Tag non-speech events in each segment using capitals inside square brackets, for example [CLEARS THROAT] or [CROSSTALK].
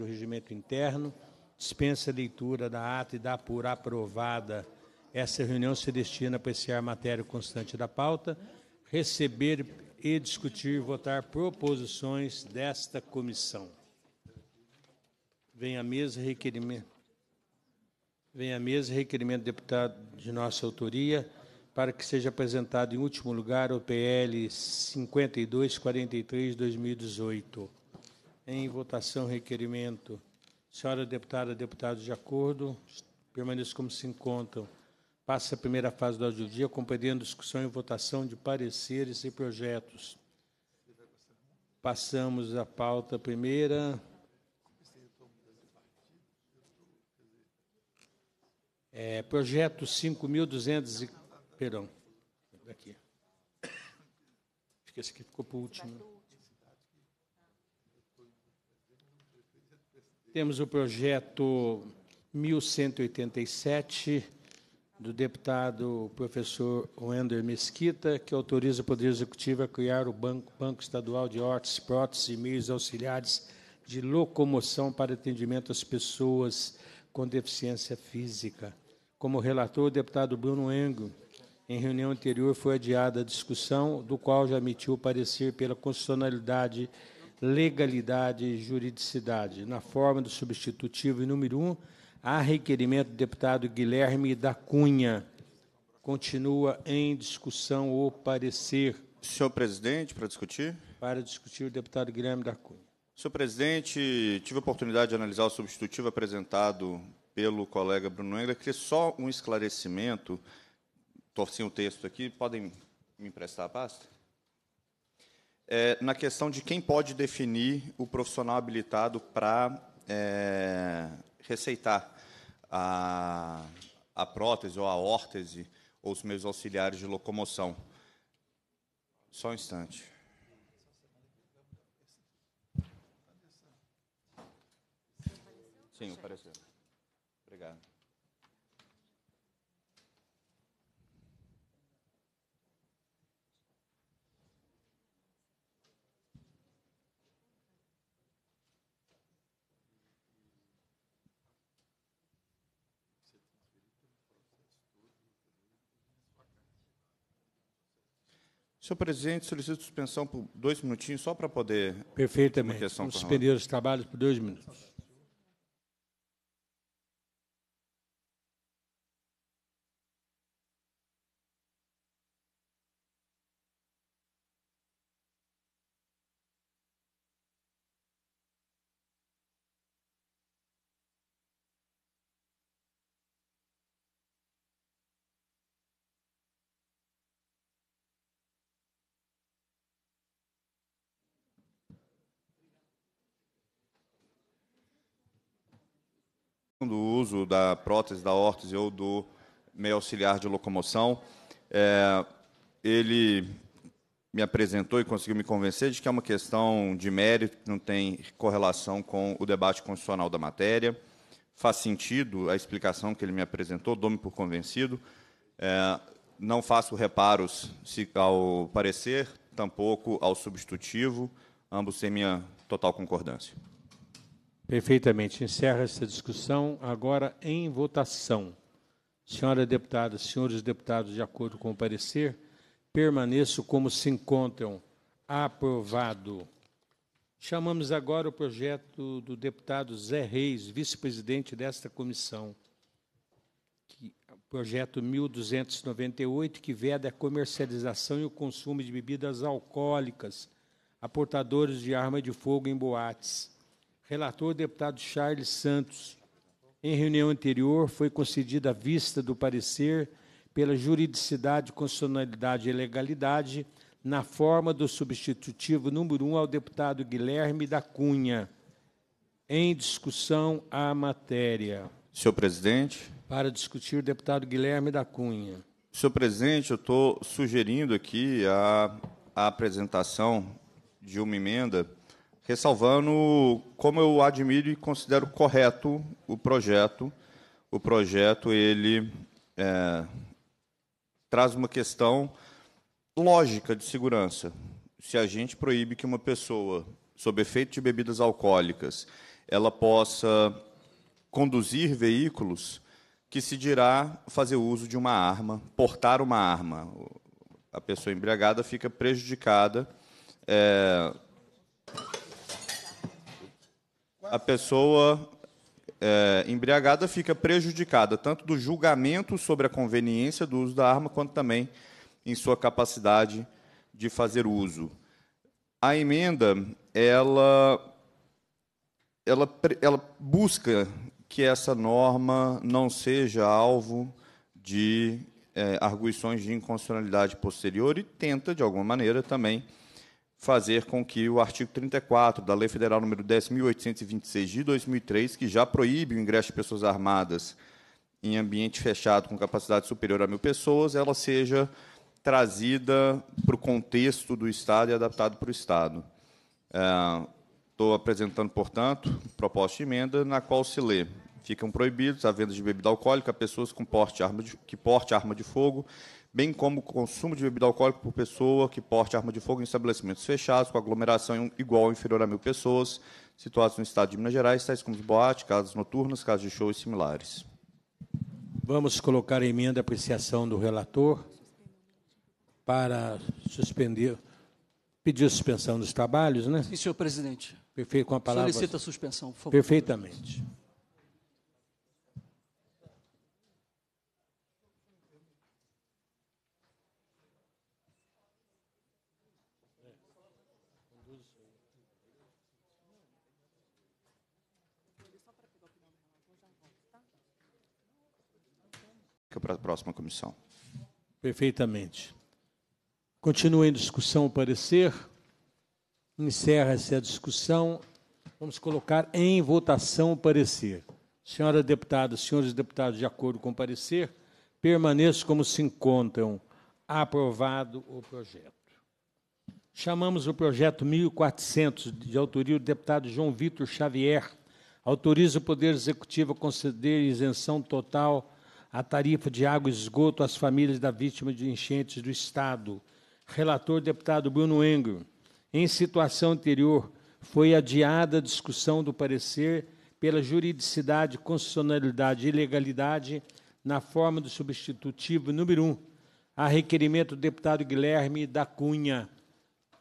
do Regimento Interno, dispensa a leitura da ata e dá por aprovada. Essa reunião se destina a apreciar matéria constante da pauta, receber e discutir e votar proposições desta comissão. Vem à mesa requerimento. Vem à mesa requerimento deputado de nossa autoria para que seja apresentado em último lugar o PL 5243/2018. Em votação, requerimento. Senhora deputada, deputado, de acordo, permaneçam como se encontram. Passa a primeira fase do do dia, compreendendo discussão e votação de pareceres e projetos. Passamos à pauta primeira. É, projeto 5.200 e... Perdão, daqui. Acho que esse aqui ficou para o último. Temos o projeto 1187 do deputado professor Wender Mesquita, que autoriza o Poder Executivo a criar o Banco, Banco Estadual de Hortes, Próteses e Meios Auxiliares de Locomoção para atendimento às pessoas com deficiência física. Como relator, o deputado Bruno Engel, em reunião anterior, foi adiada a discussão, do qual já emitiu parecer pela constitucionalidade legalidade e juridicidade, na forma do substitutivo número 1, um, há requerimento do deputado Guilherme da Cunha. Continua em discussão o parecer. Senhor presidente, para discutir? Para discutir o deputado Guilherme da Cunha. Senhor presidente, tive a oportunidade de analisar o substitutivo apresentado pelo colega Bruno Engler. Queria só um esclarecimento. Torci o um texto aqui. Podem me emprestar a pasta? é, na questão de quem pode definir o profissional habilitado para é, receitar a, a prótese ou a órtese ou os meus auxiliares de locomoção. Só um instante. Sim, apareceu. Senhor presidente, solicito suspensão por dois minutinhos, só para poder. Perfeitamente. Vamos suspender os trabalhos por dois minutos. fazendo uso da prótese da órtese ou do meio auxiliar de locomoção. É, ele me apresentou e conseguiu me convencer de que é uma questão de mérito, que não tem correlação com o debate constitucional da matéria. Faz sentido a explicação que ele me apresentou, dou-me por convencido. É, não faço reparos ao parecer, tampouco ao substitutivo, ambos sem minha total concordância. Perfeitamente. Encerra essa discussão agora em votação. Senhora deputada, senhores deputados, de acordo com o parecer, permaneço como se encontram. Aprovado. Chamamos agora o projeto do deputado Zé Reis, vice-presidente desta comissão. projeto 1298, que veda a comercialização e o consumo de bebidas alcoólicas a portadores de arma de fogo em boates. Relator, deputado Charles Santos. Em reunião anterior, foi concedida a vista do parecer pela juridicidade, constitucionalidade e legalidade na forma do substitutivo número 1 um ao deputado Guilherme da Cunha. Em discussão a matéria. Senhor presidente. Para discutir o deputado Guilherme da Cunha. Senhor presidente, eu estou sugerindo aqui a, a apresentação de uma emenda ressalvando como eu admiro e considero correto o projeto. O projeto ele é, traz uma questão lógica de segurança. Se a gente proíbe que uma pessoa sob efeito de bebidas alcoólicas ela possa conduzir veículos, que se dirá fazer uso de uma arma, portar uma arma. A pessoa embriagada fica prejudicada. É, a pessoa é, embriagada fica prejudicada tanto do julgamento sobre a conveniência do uso da arma, quanto também em sua capacidade de fazer uso. A emenda, ela, ela, ela busca que essa norma não seja alvo de é, arguições de inconstitucionalidade posterior e tenta, de alguma maneira, também fazer com que o artigo 34 da Lei Federal número 10.826 de 2003, que já proíbe o ingresso de pessoas armadas em ambiente fechado com capacidade superior a mil pessoas, ela seja trazida para o contexto do Estado e adaptada para o Estado. Estou é, apresentando, portanto, proposta de emenda na qual se lê ficam proibidos a venda de bebida alcoólica a pessoas com porte arma de, que porte arma de fogo bem como o consumo de bebida alcoólica por pessoa que porte arma de fogo em estabelecimentos fechados, com aglomeração igual ou inferior a mil pessoas, situados no estado de Minas Gerais, tais como boate, casas noturnas, casas de shows similares. Vamos colocar a emenda à apreciação do relator para suspender, pedir suspensão dos trabalhos, né? Sim, senhor presidente. Perfeito, com a palavra. Solicita a suspensão, por favor. Perfeitamente. para a próxima comissão. Perfeitamente. Continua em discussão o parecer. Encerra-se a discussão. Vamos colocar em votação o parecer. Senhora deputada, senhores deputados, de acordo com o parecer, permaneçam como se encontram. Aprovado o projeto. Chamamos o projeto 1400, de autoria do deputado João Vitor Xavier. Autoriza o Poder Executivo a conceder isenção total a tarifa de água e esgoto às famílias da vítima de enchentes do Estado. Relator deputado Bruno Engro. Em situação anterior, foi adiada a discussão do parecer pela juridicidade, constitucionalidade e legalidade na forma do substitutivo número 1, um, a requerimento do deputado Guilherme da Cunha.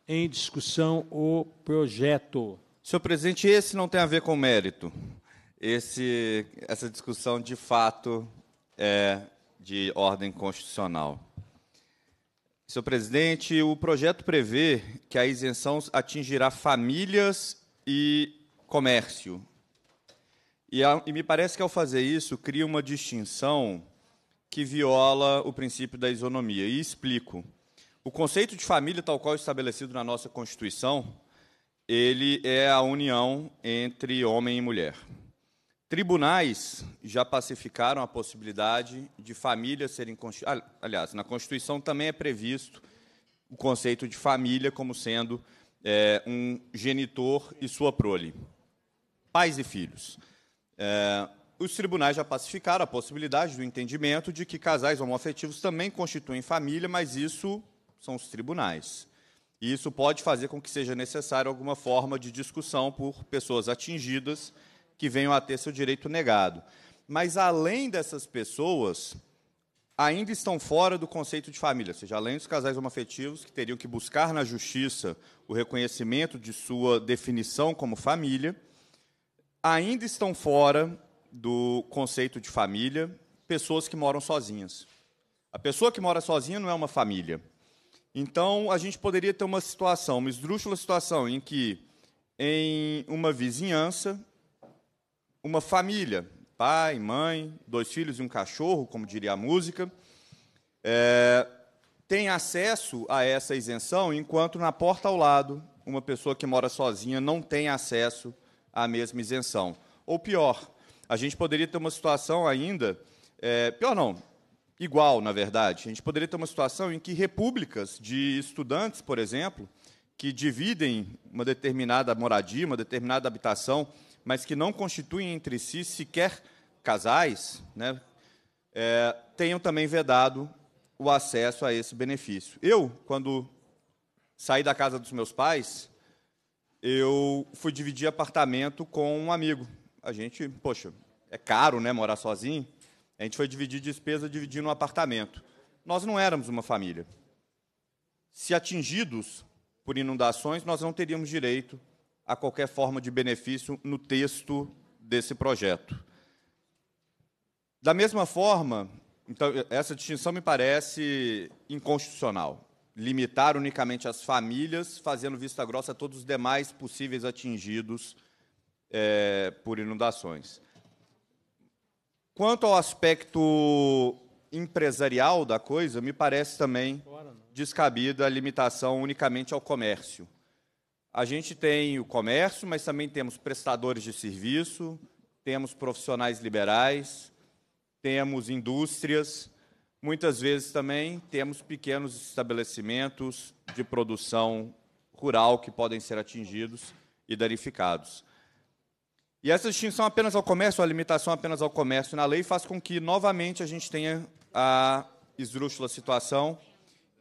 Em discussão, o projeto. Senhor presidente, esse não tem a ver com mérito. Esse, essa discussão, de fato, é de ordem constitucional. Senhor presidente, o projeto prevê que a isenção atingirá famílias e comércio. E, a, e me parece que, ao fazer isso, cria uma distinção que viola o princípio da isonomia. E explico. O conceito de família, tal qual estabelecido na nossa Constituição, ele é a união entre homem e mulher. Tribunais já pacificaram a possibilidade de famílias serem. Aliás, na Constituição também é previsto o conceito de família como sendo é, um genitor e sua prole, pais e filhos. É, os tribunais já pacificaram a possibilidade do entendimento de que casais homoafetivos também constituem família, mas isso são os tribunais. E isso pode fazer com que seja necessário alguma forma de discussão por pessoas atingidas que venham a ter seu direito negado. Mas além dessas pessoas, ainda estão fora do conceito de família, ou seja, além dos casais homoafetivos que teriam que buscar na justiça o reconhecimento de sua definição como família, ainda estão fora do conceito de família pessoas que moram sozinhas. A pessoa que mora sozinha não é uma família. Então, a gente poderia ter uma situação, uma esdrúxula situação, em que, em uma vizinhança, uma família, pai, mãe, dois filhos e um cachorro, como diria a música, é, tem acesso a essa isenção, enquanto na porta ao lado, uma pessoa que mora sozinha não tem acesso à mesma isenção. Ou pior, a gente poderia ter uma situação ainda, é, pior não, igual, na verdade. A gente poderia ter uma situação em que repúblicas de estudantes, por exemplo, que dividem uma determinada moradia, uma determinada habitação, mas que não constituem entre si sequer casais, né, é, tenham também vedado o acesso a esse benefício. Eu, quando saí da casa dos meus pais, eu fui dividir apartamento com um amigo. A gente, poxa, é caro, né, morar sozinho. A gente foi dividir despesa dividindo um apartamento. Nós não éramos uma família. Se atingidos por inundações, nós não teríamos direito a qualquer forma de benefício no texto desse projeto. Da mesma forma, então, essa distinção me parece inconstitucional. Limitar unicamente as famílias, fazendo vista grossa a todos os demais possíveis atingidos é, por inundações. Quanto ao aspecto empresarial da coisa, me parece também descabida a limitação unicamente ao comércio a gente tem o comércio, mas também temos prestadores de serviço, temos profissionais liberais, temos indústrias, muitas vezes também temos pequenos estabelecimentos de produção rural que podem ser atingidos e danificados. E essa distinção apenas ao comércio, a limitação apenas ao comércio na lei, faz com que, novamente, a gente tenha a esdrúxula situação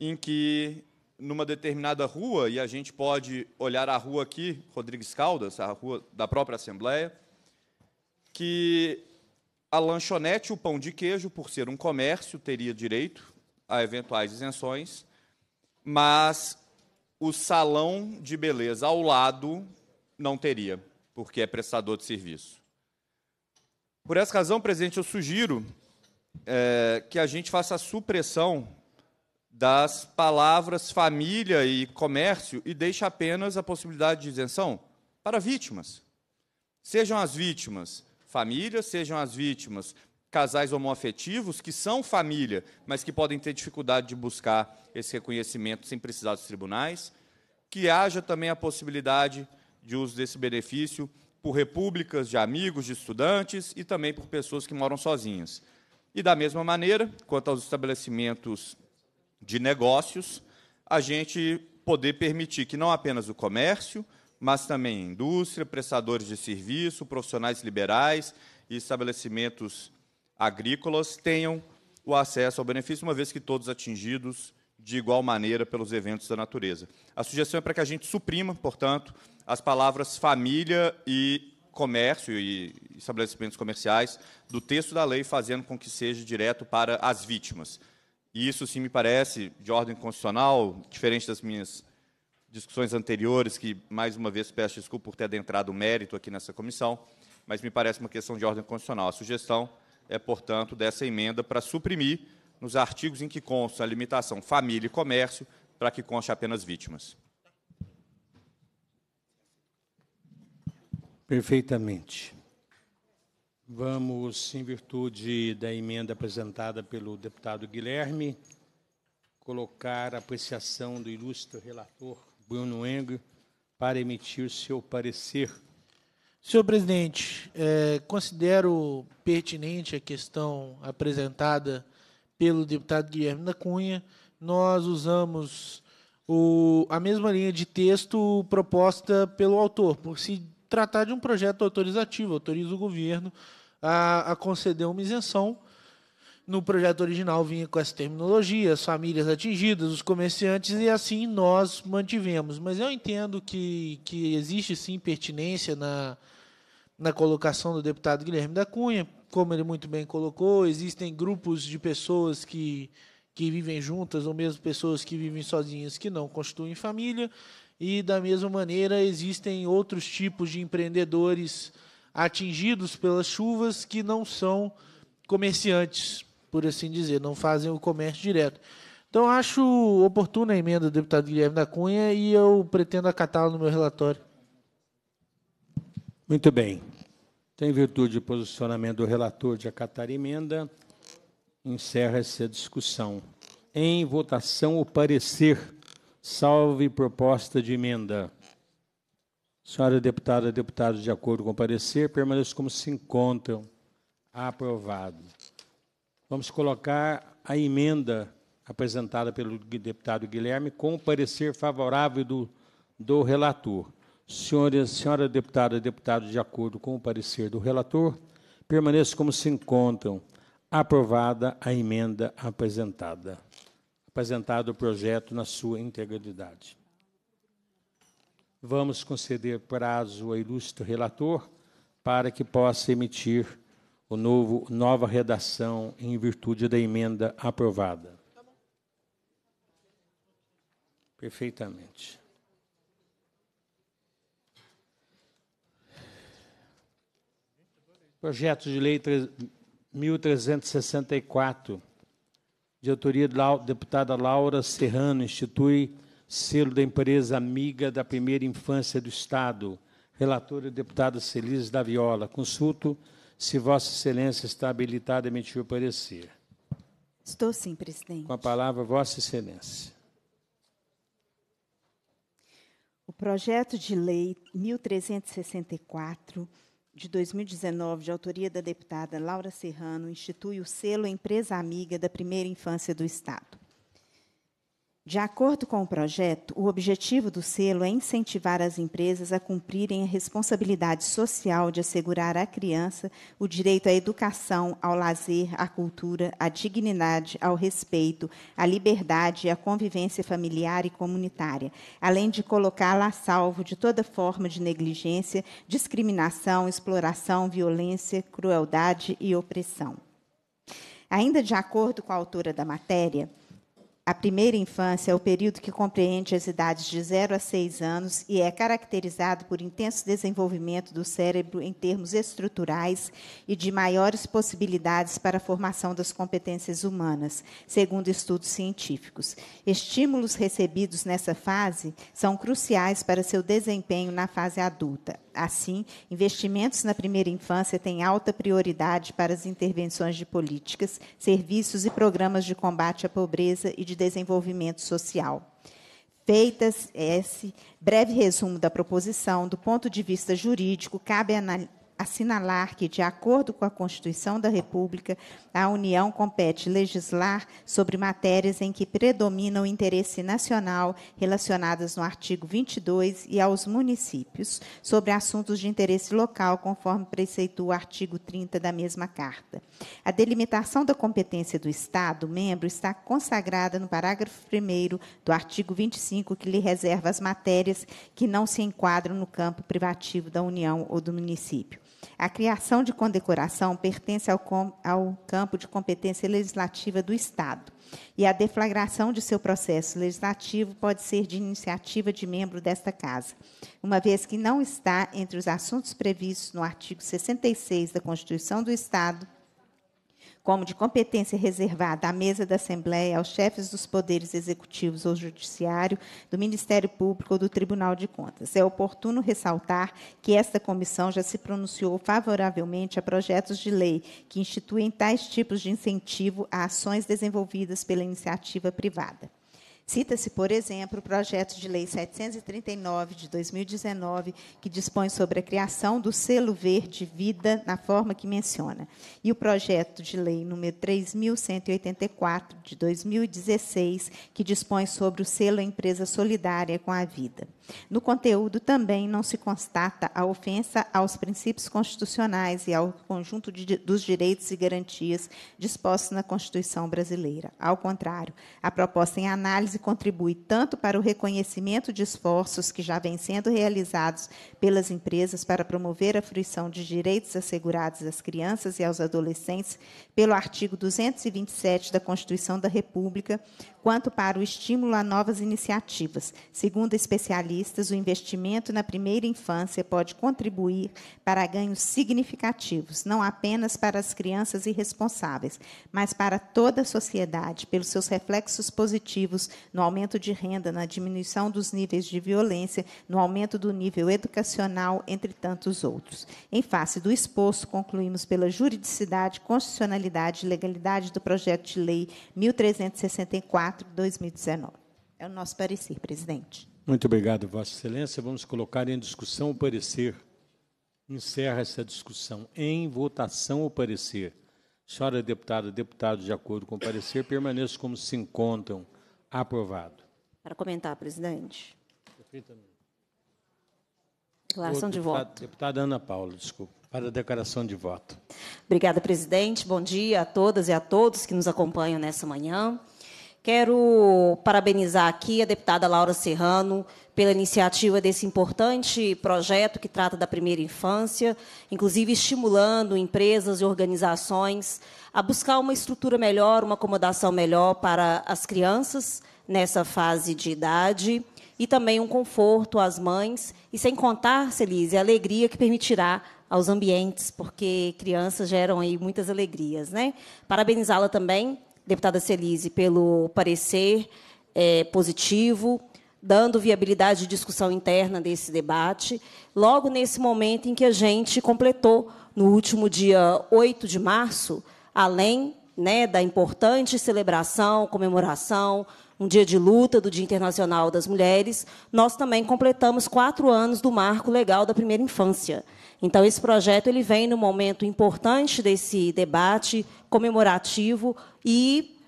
em que numa determinada rua, e a gente pode olhar a rua aqui, Rodrigues Caldas, a rua da própria Assembleia, que a lanchonete, o pão de queijo, por ser um comércio, teria direito a eventuais isenções, mas o salão de beleza ao lado não teria, porque é prestador de serviço. Por essa razão, presidente, eu sugiro é, que a gente faça a supressão das palavras família e comércio e deixa apenas a possibilidade de isenção para vítimas. Sejam as vítimas famílias, sejam as vítimas casais homoafetivos, que são família, mas que podem ter dificuldade de buscar esse reconhecimento sem precisar dos tribunais, que haja também a possibilidade de uso desse benefício por repúblicas de amigos, de estudantes e também por pessoas que moram sozinhas. E da mesma maneira, quanto aos estabelecimentos de negócios, a gente poder permitir que não apenas o comércio, mas também indústria, prestadores de serviço, profissionais liberais e estabelecimentos agrícolas tenham o acesso ao benefício, uma vez que todos atingidos de igual maneira pelos eventos da natureza. A sugestão é para que a gente suprima, portanto, as palavras família e comércio e estabelecimentos comerciais do texto da lei, fazendo com que seja direto para as vítimas e isso sim me parece de ordem constitucional, diferente das minhas discussões anteriores, que mais uma vez peço desculpa por ter adentrado o mérito aqui nessa comissão, mas me parece uma questão de ordem constitucional. A sugestão é, portanto, dessa emenda para suprimir nos artigos em que consta a limitação família e comércio para que conste apenas vítimas. Perfeitamente. Vamos, em virtude da emenda apresentada pelo deputado Guilherme, colocar a apreciação do ilustre relator Bruno Engel para emitir seu parecer. Senhor presidente, é, considero pertinente a questão apresentada pelo deputado Guilherme da Cunha. Nós usamos o, a mesma linha de texto proposta pelo autor, por se tratar de um projeto autorizativo, autoriza o governo a, a conceder uma isenção. No projeto original vinha com essa terminologia, as famílias atingidas, os comerciantes, e assim nós mantivemos. Mas eu entendo que, que existe sim pertinência na, na colocação do deputado Guilherme da Cunha, como ele muito bem colocou, existem grupos de pessoas que, que vivem juntas, ou mesmo pessoas que vivem sozinhas que não constituem família, e da mesma maneira existem outros tipos de empreendedores atingidos pelas chuvas que não são comerciantes, por assim dizer, não fazem o comércio direto. Então, acho oportuna a emenda do deputado Guilherme da Cunha e eu pretendo acatá-la no meu relatório. Muito bem. Então, em virtude do posicionamento do relator de acatar a emenda, encerra-se a discussão. Em votação, o parecer, salve proposta de emenda. Senhora deputada, deputado, de acordo com o parecer, permaneçam como se encontram. Aprovado. Vamos colocar a emenda apresentada pelo deputado Guilherme com o parecer favorável do, do relator. Senhora, senhora deputada, deputado, de acordo com o parecer do relator, permaneçam como se encontram. Aprovada a emenda apresentada. Apresentado o projeto na sua integralidade vamos conceder prazo ao ilustre relator para que possa emitir o novo, nova redação em virtude da emenda aprovada. Perfeitamente. Projeto de Lei 1364, de autoria da deputada Laura Serrano, institui selo da empresa amiga da primeira infância do Estado. Relatório deputado Celis da Viola. Consulto se Vossa Excelência está habilitada a emitir o parecer. Estou sim, presidente. Com a palavra, Vossa Excelência. O projeto de lei 1364 de 2019, de autoria da deputada Laura Serrano, institui o selo Empresa Amiga da Primeira Infância do Estado. De acordo com o projeto, o objetivo do selo é incentivar as empresas a cumprirem a responsabilidade social de assegurar à criança o direito à educação, ao lazer, à cultura, à dignidade, ao respeito, à liberdade e à convivência familiar e comunitária, além de colocá-la a salvo de toda forma de negligência, discriminação, exploração, violência, crueldade e opressão. Ainda de acordo com a autora da matéria, a primeira infância é o período que compreende as idades de 0 a 6 anos e é caracterizado por intenso desenvolvimento do cérebro em termos estruturais e de maiores possibilidades para a formação das competências humanas, segundo estudos científicos. Estímulos recebidos nessa fase são cruciais para seu desempenho na fase adulta. Assim, investimentos na primeira infância têm alta prioridade para as intervenções de políticas, serviços e programas de combate à pobreza e de desenvolvimento social. Feitas esse breve resumo da proposição, do ponto de vista jurídico, cabe assinalar que, de acordo com a Constituição da República, a União compete legislar sobre matérias em que predomina o interesse nacional, relacionadas no artigo 22, e aos municípios, sobre assuntos de interesse local, conforme preceitua o artigo 30 da mesma Carta. A delimitação da competência do Estado membro está consagrada no parágrafo 1 do artigo 25, que lhe reserva as matérias que não se enquadram no campo privativo da União ou do município. A criação de condecoração pertence ao, com, ao, campo de competência legislativa do Estado. E a deflagração de seu processo legislativo pode ser de iniciativa de membro desta Casa, uma vez que não está entre os assuntos previstos no artigo 66 da Constituição do Estado como de competência reservada à mesa da Assembleia, aos chefes dos poderes executivos ou judiciário, do Ministério Público ou do Tribunal de Contas. É oportuno ressaltar que esta comissão já se pronunciou favoravelmente a projetos de lei que instituem tais tipos de incentivo a ações desenvolvidas pela iniciativa privada. Cita-se, por exemplo, o projeto de lei 739 de 2019, que dispõe sobre a criação do selo verde vida na forma que menciona, e o projeto de lei número 3184 de 2016, que dispõe sobre o selo empresa solidária com a vida. No conteúdo também não se constata a ofensa aos princípios constitucionais e ao conjunto de, dos direitos e garantias dispostos na Constituição brasileira. Ao contrário, a proposta em análise contribui tanto para o reconhecimento de esforços que já vêm sendo realizados pelas empresas para promover a fruição de direitos assegurados às crianças e aos adolescentes pelo artigo 227 da Constituição da República, quanto para o estímulo a novas iniciativas. Segundo especialistas, o investimento na primeira infância pode contribuir para ganhos significativos, não apenas para as crianças irresponsáveis, mas para toda a sociedade, pelos seus reflexos positivos no aumento de renda, na diminuição dos níveis de violência, no aumento do nível educacional Nacional, entre tantos outros. Em face do exposto, concluímos pela juridicidade, constitucionalidade e legalidade do projeto de lei 1364-2019. É o nosso parecer, presidente. Muito obrigado, Vossa Excelência. Vamos colocar em discussão o parecer. Encerra essa discussão. Em votação, o parecer. Senhora deputada, deputado, de acordo com o parecer, permaneçam como se encontram. Aprovado. Para comentar, presidente. Perfeitamente. Declaração de voto. Deputada Ana Paula, desculpa, para a declaração de voto. Obrigada, presidente. Bom dia a todas e a todos que nos acompanham nessa manhã. Quero parabenizar aqui a deputada Laura Serrano pela iniciativa desse importante projeto que trata da primeira infância, inclusive estimulando empresas e organizações a buscar uma estrutura melhor, uma acomodação melhor para as crianças nessa fase de idade e também um conforto às mães, e sem contar, Celise, a alegria que permitirá aos ambientes, porque crianças geram aí muitas alegrias. Né? Parabenizá-la também, deputada Celise, pelo parecer é, positivo, dando viabilidade de discussão interna desse debate, logo nesse momento em que a gente completou, no último dia 8 de março, além né, da importante celebração, comemoração um dia de luta do Dia Internacional das Mulheres, nós também completamos quatro anos do marco legal da primeira infância. Então, esse projeto ele vem no momento importante desse debate comemorativo e,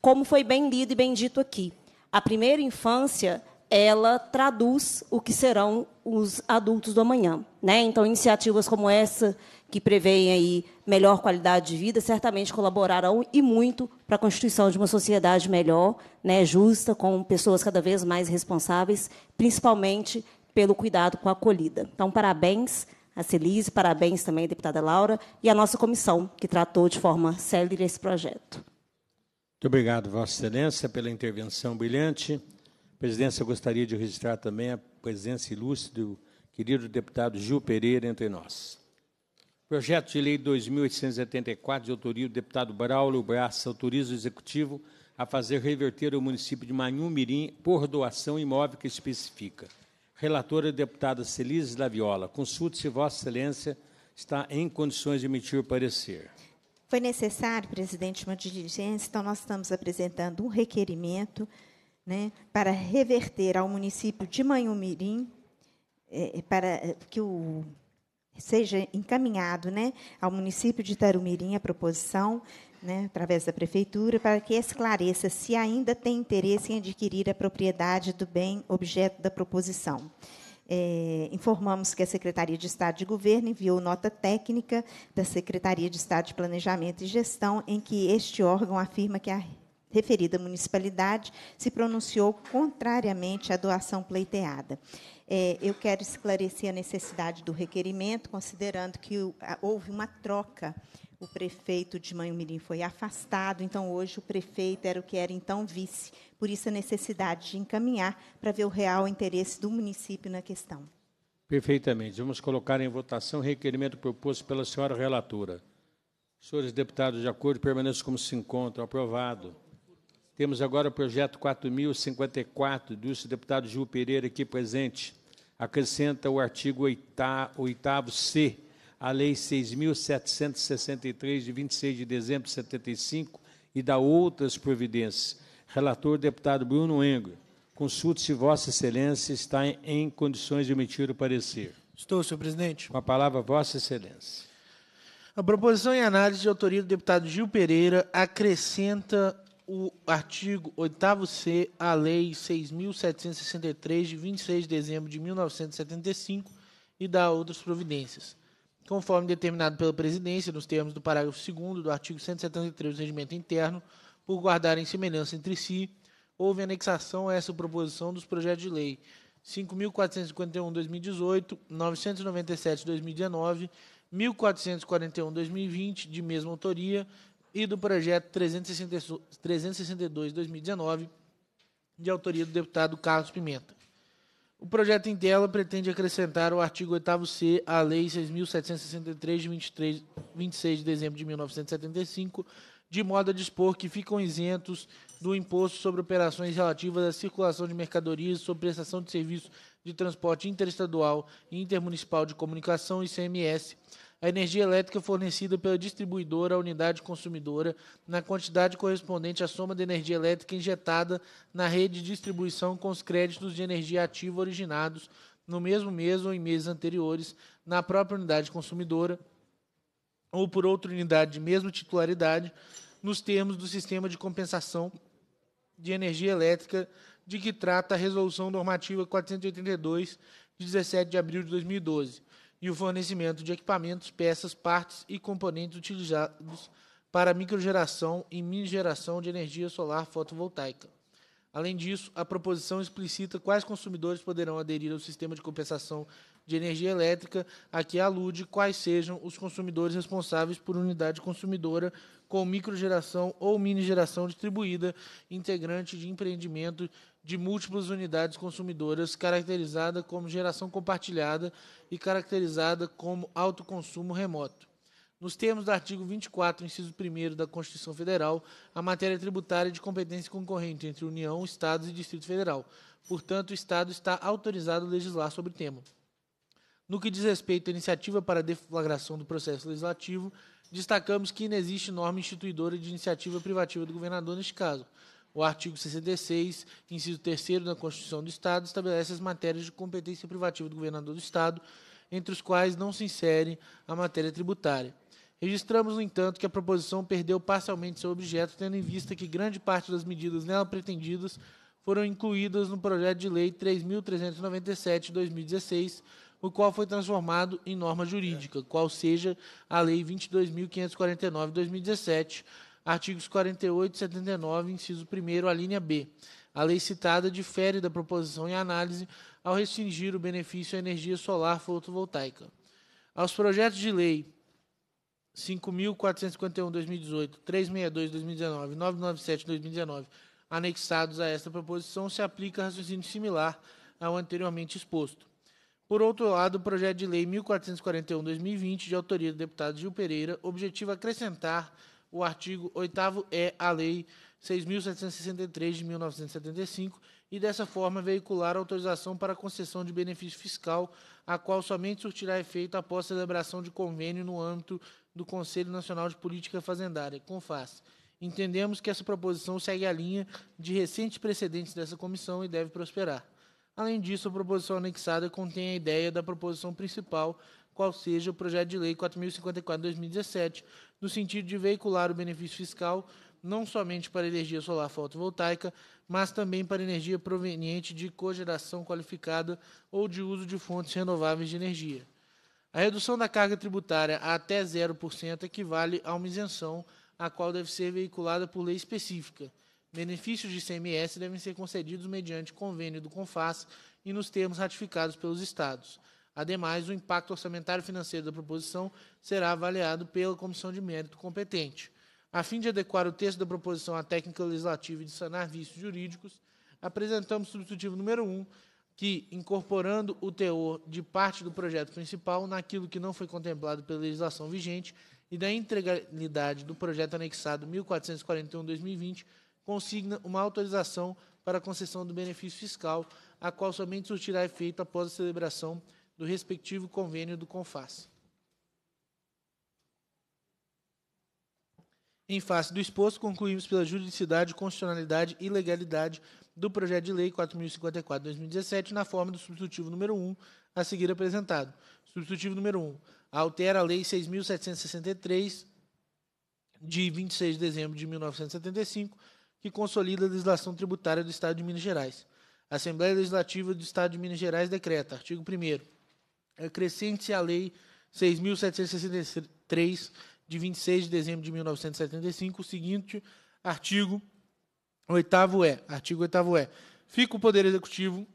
como foi bem lido e bem dito aqui, a primeira infância ela traduz o que serão os adultos do amanhã. Né? Então, iniciativas como essa que prevêem aí melhor qualidade de vida, certamente colaborarão e muito para a constituição de uma sociedade melhor, né, justa, com pessoas cada vez mais responsáveis, principalmente pelo cuidado com a acolhida. Então, parabéns a Celise, parabéns também à deputada Laura e à nossa comissão, que tratou de forma célere esse projeto. Muito obrigado, Vossa Excelência, pela intervenção brilhante. A presidência gostaria de registrar também a presença ilustre do querido deputado Gil Pereira entre nós. Projeto de Lei 2.874, de autoria do deputado Braulio Braça, autoriza o Executivo a fazer reverter ao município de Manhumirim por doação imóvel que especifica. Relatora deputada Celise Laviola, consulte se Vossa Excelência está em condições de emitir parecer. Foi necessário, presidente, uma diligência, então nós estamos apresentando um requerimento né, para reverter ao município de Manhumirim, é, é, para é, que o seja encaminhado né, ao município de Tarumirim a proposição, né, através da prefeitura, para que esclareça se ainda tem interesse em adquirir a propriedade do bem objeto da proposição. É, informamos que a Secretaria de Estado de Governo enviou nota técnica da Secretaria de Estado de Planejamento e Gestão, em que este órgão afirma que a referida municipalidade se pronunciou contrariamente à doação pleiteada. É, eu quero esclarecer a necessidade do requerimento, considerando que houve uma troca. O prefeito de Manhumirim foi afastado, então hoje o prefeito era o que era então vice. Por isso a necessidade de encaminhar para ver o real interesse do município na questão. Perfeitamente. Vamos colocar em votação o requerimento proposto pela senhora relatora. Senhores deputados, de acordo, permaneçam como se encontram. Aprovado. Temos agora o projeto 4054 do deputado Gil Pereira aqui presente acrescenta o artigo 8 C à Lei 6.763, de 26 de dezembro de 75, e dá outras providências. Relator, deputado Bruno Engler. Consulte-se, Vossa Excelência está em, em, condições de emitir o parecer. Estou, senhor presidente. Com a palavra, Vossa Excelência. A proposição em análise de autoria do deputado Gil Pereira acrescenta o artigo 8C à Lei 6.763, de 26 de dezembro de 1975, e dá outras providências. Conforme determinado pela presidência, nos termos do parágrafo 2 do artigo 173 do Regimento Interno, por guardarem semelhança entre si, houve anexação a essa proposição dos projetos de lei 5.451-2018, 997-2019, 1441-2020, de mesma autoria, e do projeto 362-2019, de autoria do deputado Carlos Pimenta. O projeto em tela pretende acrescentar o artigo 8 c à Lei 6.763, de 23, 26 de dezembro de 1975, de modo a dispor que ficam isentos do imposto sobre operações relativas à circulação de mercadorias, sobre prestação de serviços de transporte interestadual e intermunicipal de comunicação, ICMS, a energia elétrica é fornecida pela distribuidora à unidade consumidora na quantidade correspondente à soma da energia elétrica injetada na rede de distribuição com os créditos de energia ativa originados no mesmo mês ou em meses anteriores na própria unidade consumidora ou por outra unidade de mesma titularidade, nos termos do sistema de compensação de energia elétrica de que trata a Resolução Normativa 482, de 17 de abril de 2012 e o fornecimento de equipamentos, peças, partes e componentes utilizados para microgeração e minigeração de energia solar fotovoltaica. Além disso, a proposição explicita quais consumidores poderão aderir ao sistema de compensação de energia elétrica a que alude quais sejam os consumidores responsáveis por unidade consumidora com microgeração ou mini geração distribuída, integrante de empreendimento de múltiplas unidades consumidoras, caracterizada como geração compartilhada e caracterizada como autoconsumo remoto. Nos termos do artigo 24, inciso 1 da Constituição Federal, a matéria tributária é de competência concorrente entre União, Estados e Distrito Federal. Portanto, o Estado está autorizado a legislar sobre o tema. No que diz respeito à iniciativa para deflagração do processo legislativo, destacamos que não existe norma instituidora de iniciativa privativa do governador neste caso. O artigo 66, inciso 3 da Constituição do Estado, estabelece as matérias de competência privativa do governador do Estado, entre os quais não se insere a matéria tributária. Registramos, no entanto, que a proposição perdeu parcialmente seu objeto, tendo em vista que grande parte das medidas nela pretendidas foram incluídas no projeto de lei 3.397 de 2016, o qual foi transformado em norma jurídica, é. qual seja a Lei 22.549-2017, artigos 48 e 79, inciso 1 a linha B. A lei citada difere da proposição em análise ao restringir o benefício à energia solar fotovoltaica. Aos projetos de lei 5.451-2018, 362-2019, 997-2019, anexados a esta proposição, se aplica raciocínio similar ao anteriormente exposto. Por outro lado, o projeto de lei 1441-2020, de autoria do deputado Gil Pereira, objetiva acrescentar o artigo 8º-E à Lei 6.763 de 1975 e, dessa forma, veicular autorização para concessão de benefício fiscal, a qual somente surtirá efeito após celebração de convênio no âmbito do Conselho Nacional de Política Fazendária, CONFAS. Entendemos que essa proposição segue a linha de recentes precedentes dessa comissão e deve prosperar. Além disso, a proposição anexada contém a ideia da proposição principal, qual seja o projeto de lei 4054/2017, no sentido de veicular o benefício fiscal não somente para energia solar fotovoltaica, mas também para energia proveniente de cogeração qualificada ou de uso de fontes renováveis de energia. A redução da carga tributária a até 0% equivale a uma isenção, a qual deve ser veiculada por lei específica. Benefícios de ICMS devem ser concedidos mediante convênio do CONFAS e nos termos ratificados pelos Estados. Ademais, o impacto orçamentário financeiro da proposição será avaliado pela comissão de mérito competente. A fim de adequar o texto da proposição à técnica legislativa e de sanar vícios jurídicos, apresentamos o substitutivo número 1, que, incorporando o teor de parte do projeto principal naquilo que não foi contemplado pela legislação vigente e da integralidade do projeto anexado 1441-2020, consigna uma autorização para a concessão do benefício fiscal, a qual somente surtirá efeito após a celebração do respectivo convênio do CONFAS. Em face do exposto, concluímos pela juridicidade, constitucionalidade e legalidade do projeto de lei 4054/2017 na forma do substitutivo número 1 a seguir apresentado. Substitutivo número 1. Altera a lei 6763 de 26 de dezembro de 1975, que consolida a legislação tributária do Estado de Minas Gerais. A Assembleia Legislativa do Estado de Minas Gerais decreta, artigo 1 acrescente-se à Lei 6.763, de 26 de dezembro de 1975, o seguinte artigo, oitavo é, artigo oitavo é, fica o Poder Executivo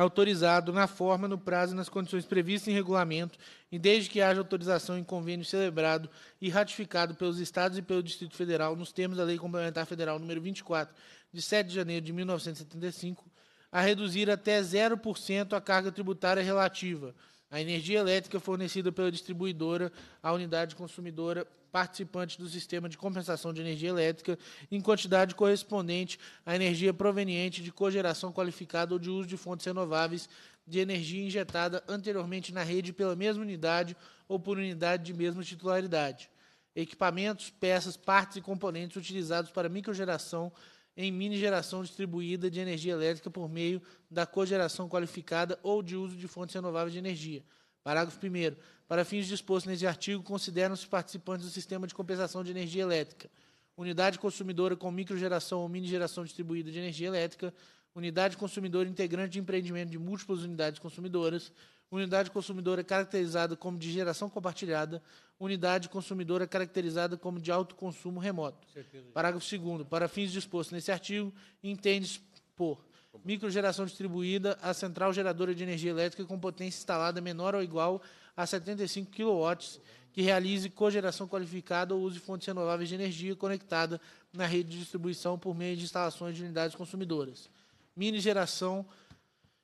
autorizado na forma, no prazo e nas condições previstas em regulamento, e desde que haja autorização em convênio celebrado e ratificado pelos Estados e pelo Distrito Federal, nos termos da Lei Complementar Federal número 24, de 7 de janeiro de 1975, a reduzir até 0% a carga tributária relativa a energia elétrica é fornecida pela distribuidora à unidade consumidora participante do sistema de compensação de energia elétrica em quantidade correspondente à energia proveniente de cogeração qualificada ou de uso de fontes renováveis de energia injetada anteriormente na rede pela mesma unidade ou por unidade de mesma titularidade. Equipamentos, peças, partes e componentes utilizados para microgeração em mini geração distribuída de energia elétrica por meio da cogeração qualificada ou de uso de fontes renováveis de energia. Parágrafo 1. Para fins dispostos neste artigo, consideram-se participantes do sistema de compensação de energia elétrica. Unidade consumidora com microgeração ou mini geração distribuída de energia elétrica. Unidade consumidora integrante de empreendimento de múltiplas unidades consumidoras unidade consumidora caracterizada como de geração compartilhada, unidade consumidora caracterizada como de alto consumo remoto. Certeza. Parágrafo 2 Para fins dispostos nesse artigo, entende-se por microgeração distribuída a central geradora de energia elétrica com potência instalada menor ou igual a 75 kW, que realize cogeração qualificada ou use fontes renováveis de energia conectada na rede de distribuição por meio de instalações de unidades consumidoras. Mini geração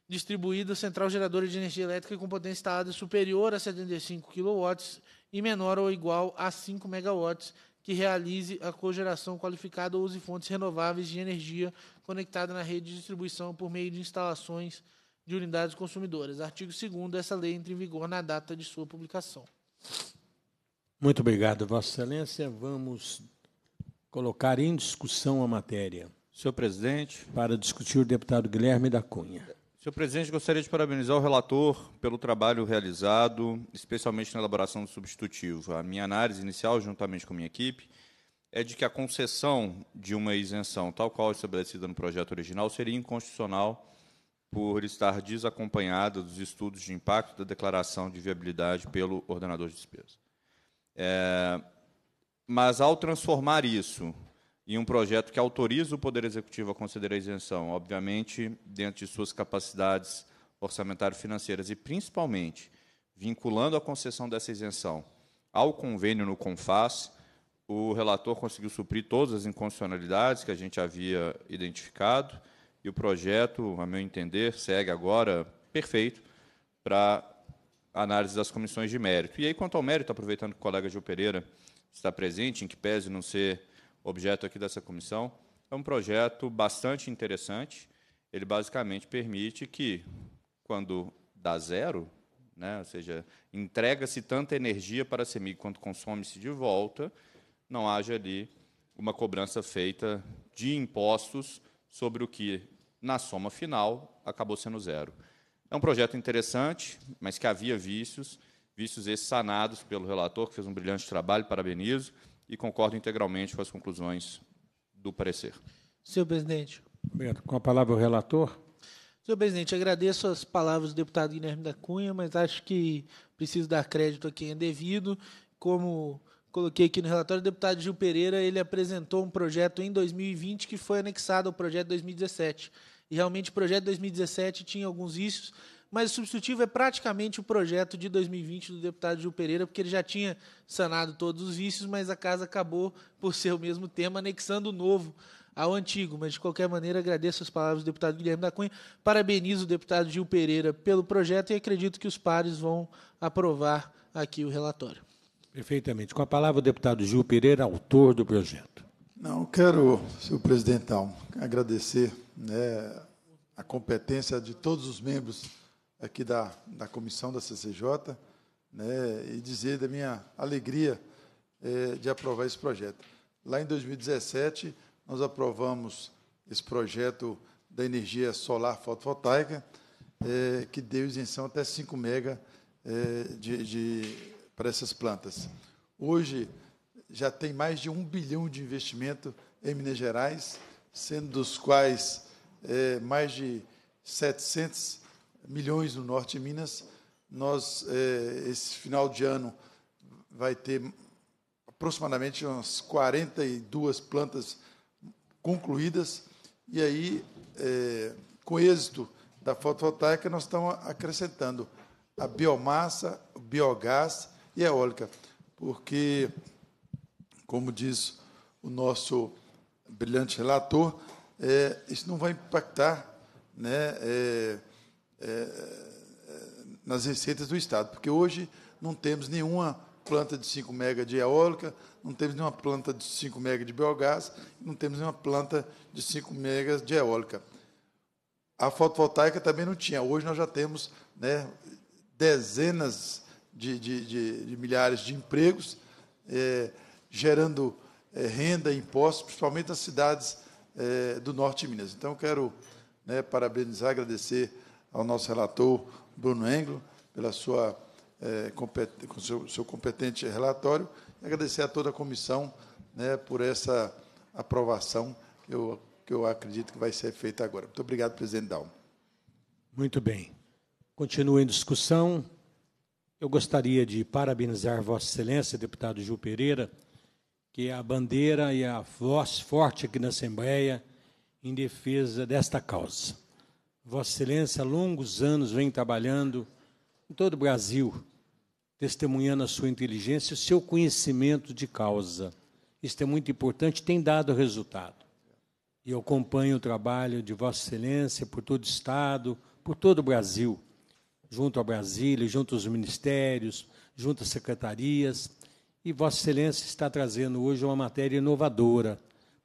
distribuída central geradora de energia elétrica com potência instalada superior a 75 kW e menor ou igual a 5 MW que realize a cogeração qualificada ou use fontes renováveis de energia conectada na rede de distribuição por meio de instalações de unidades consumidoras. Artigo 2 essa lei entra em vigor na data de sua publicação. Muito obrigado, Vossa Excelência. Vamos colocar em discussão a matéria. Senhor presidente. Para discutir o deputado Guilherme da Cunha. Senhor presidente, gostaria de parabenizar o relator pelo trabalho realizado, especialmente na elaboração do substitutivo. A minha análise inicial, juntamente com a minha equipe, é de que a concessão de uma isenção, tal qual estabelecida no projeto original, seria inconstitucional por estar desacompanhada dos estudos de impacto da declaração de viabilidade pelo ordenador de despesa. É, mas, ao transformar isso e um projeto que autoriza o Poder Executivo a conceder a isenção, obviamente, dentro de suas capacidades orçamentário-financeiras, e principalmente vinculando a concessão dessa isenção ao convênio no CONFAS, o relator conseguiu suprir todas as inconstitucionalidades que a gente havia identificado, e o projeto, a meu entender, segue agora perfeito para análise das comissões de mérito. E aí, quanto ao mérito, aproveitando que o colega Gil Pereira está presente, em que pese não ser objeto aqui dessa comissão, é um projeto bastante interessante. Ele basicamente permite que, quando dá zero, né, ou seja, entrega-se tanta energia para a CEMIG quanto consome-se de volta, não haja ali uma cobrança feita de impostos sobre o que, na soma final, acabou sendo zero. É um projeto interessante, mas que havia vícios, vícios esses sanados pelo relator, que fez um brilhante trabalho, parabenizo e concordo integralmente com as conclusões do parecer. Senhor presidente. Com a palavra o relator. Senhor presidente, agradeço as palavras do deputado Guilherme da Cunha, mas acho que preciso dar crédito a quem é devido. Como coloquei aqui no relatório, o deputado Gil Pereira ele apresentou um projeto em 2020 que foi anexado ao projeto 2017. E realmente o projeto 2017 tinha alguns riscos, mas o substitutivo é praticamente o projeto de 2020 do deputado Gil Pereira, porque ele já tinha sanado todos os vícios, mas a casa acabou, por ser o mesmo tema, anexando o novo ao antigo. Mas, de qualquer maneira, agradeço as palavras do deputado Guilherme da Cunha, parabenizo o deputado Gil Pereira pelo projeto e acredito que os pares vão aprovar aqui o relatório. Perfeitamente. Com a palavra o deputado Gil Pereira, autor do projeto. Não, quero, senhor presidentão, agradecer né, a competência de todos os membros aqui da, da comissão da CCJ né, e dizer da minha alegria é, de aprovar esse projeto. Lá em 2017, nós aprovamos esse projeto da energia solar fotovoltaica, é, que deu isenção até 5 mega é, de, de, para essas plantas. Hoje, já tem mais de um bilhão de investimento em Minas Gerais, sendo dos quais é, mais de 700 milhões no norte de Minas. Nós, é, esse final de ano, vai ter aproximadamente umas 42 plantas concluídas. E aí, é, com êxito da fotovoltaica, nós estamos acrescentando a biomassa, o biogás e a eólica, porque, como diz o nosso brilhante relator, é, isso não vai impactar né, é, é, nas receitas do Estado, porque hoje não temos nenhuma planta de 5 mega de eólica, não temos nenhuma planta de 5 mega de biogás, não temos nenhuma planta de 5 megas de eólica. A fotovoltaica também não tinha. Hoje nós já temos né, dezenas de, de, de, de, milhares de empregos, é, gerando é, renda e impostos, principalmente nas cidades é, do norte de Minas. Então, quero né, parabenizar, agradecer ao nosso relator Bruno Englo pela sua é, com seu, seu competente relatório e agradecer a toda a comissão né, por essa aprovação que eu, que eu acredito que vai ser feita agora. Muito obrigado, presidente Dalma. Muito bem. Continua em discussão. Eu gostaria de parabenizar Vossa Excelência, deputado Gil Pereira, que é a bandeira e a voz forte aqui na Assembleia em defesa desta causa. Vossa Excelência, longos anos vem trabalhando em todo o Brasil, testemunhando a sua inteligência e o seu conhecimento de causa. Isto é muito importante, tem dado resultado. E eu acompanho o trabalho de Vossa Excelência por todo o Estado, por todo o Brasil, junto a Brasília, junto aos ministérios, junto às secretarias. E Vossa Excelência está trazendo hoje uma matéria inovadora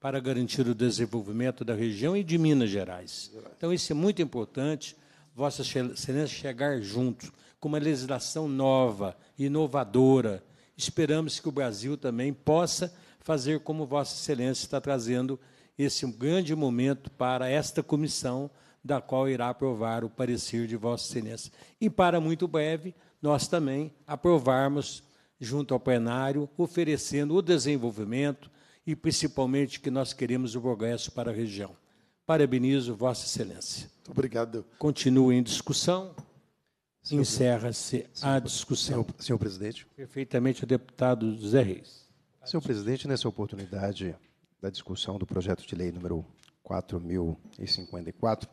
para garantir o desenvolvimento da região e de Minas Gerais. Então, isso é muito importante, Vossa Excelência chegar juntos com uma legislação nova, inovadora. Esperamos que o Brasil também possa fazer como Vossa Excelência está trazendo esse grande momento para esta comissão, da qual irá aprovar o parecer de Vossa Excelência. E para muito breve, nós também aprovarmos, junto ao plenário, oferecendo o desenvolvimento, e principalmente que nós queremos o progresso para a região. Parabenizo Vossa Excelência. Muito obrigado. Continua em discussão. Encerra-se a discussão. Senhor, senhor, presidente. Perfeitamente o deputado Zé Reis. Senhor presidente, nessa oportunidade da discussão do projeto de lei número 4054,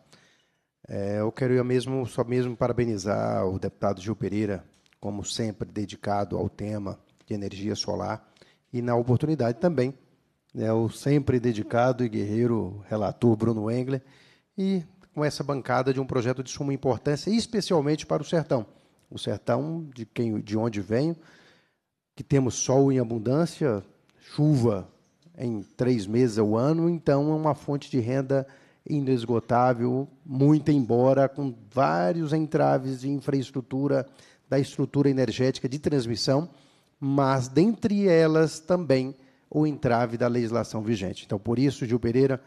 é, eu quero eu mesmo, só mesmo parabenizar o deputado Gil Pereira, como sempre dedicado ao tema de energia solar e na oportunidade também né, o sempre dedicado e guerreiro relator Bruno Engler, e com essa bancada de um projeto de suma importância, especialmente para o sertão. O sertão, de, quem, de onde venho, que temos sol em abundância, chuva em três meses ao ano, então é uma fonte de renda inesgotável, muito embora com vários entraves de infraestrutura, da estrutura energética de transmissão, mas dentre elas também o entrave da legislação vigente. Então, por isso, Gil Pereira,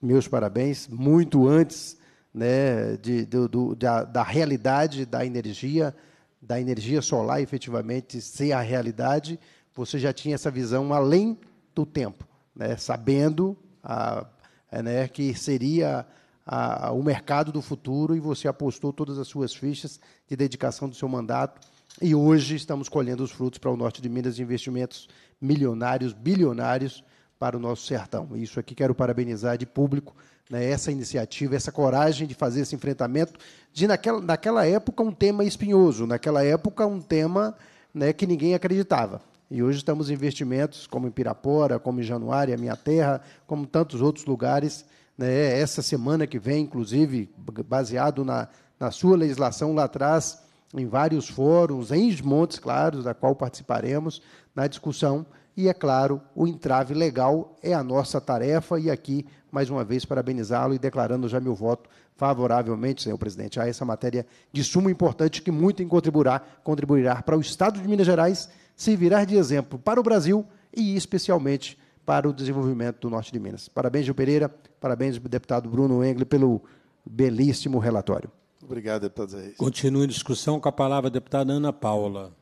meus parabéns, muito antes né, de, do, do, da, da realidade da energia, da energia solar efetivamente ser a realidade, você já tinha essa visão além do tempo, né, sabendo a, é, né, que seria a, a, o mercado do futuro e você apostou todas as suas fichas de dedicação do seu mandato. E hoje estamos colhendo os frutos para o norte de Minas de investimentos milionários, bilionários para o nosso sertão. Isso aqui quero parabenizar de público né, essa iniciativa, essa coragem de fazer esse enfrentamento de, naquela, naquela época, um tema espinhoso, naquela época, um tema né, que ninguém acreditava. E hoje estamos em investimentos como em Pirapora, como em Januária, minha terra, como tantos outros lugares. Né, essa semana que vem, inclusive, baseado na, na sua legislação lá atrás, em vários fóruns, em Montes Claros, da qual participaremos, na discussão. E, é claro, o entrave legal é a nossa tarefa. E aqui, mais uma vez, parabenizá-lo e declarando já meu voto favoravelmente, senhor presidente, a essa matéria de sumo importante que muito contribuirá, contribuirá para o Estado de Minas Gerais servirá de exemplo para o Brasil e, especialmente, para o desenvolvimento do norte de Minas. Parabéns, Gil Pereira. Parabéns, deputado Bruno Engle, pelo belíssimo relatório. Obrigado, deputado Zé Reis. Continua a discussão com a palavra a deputada Ana Paula.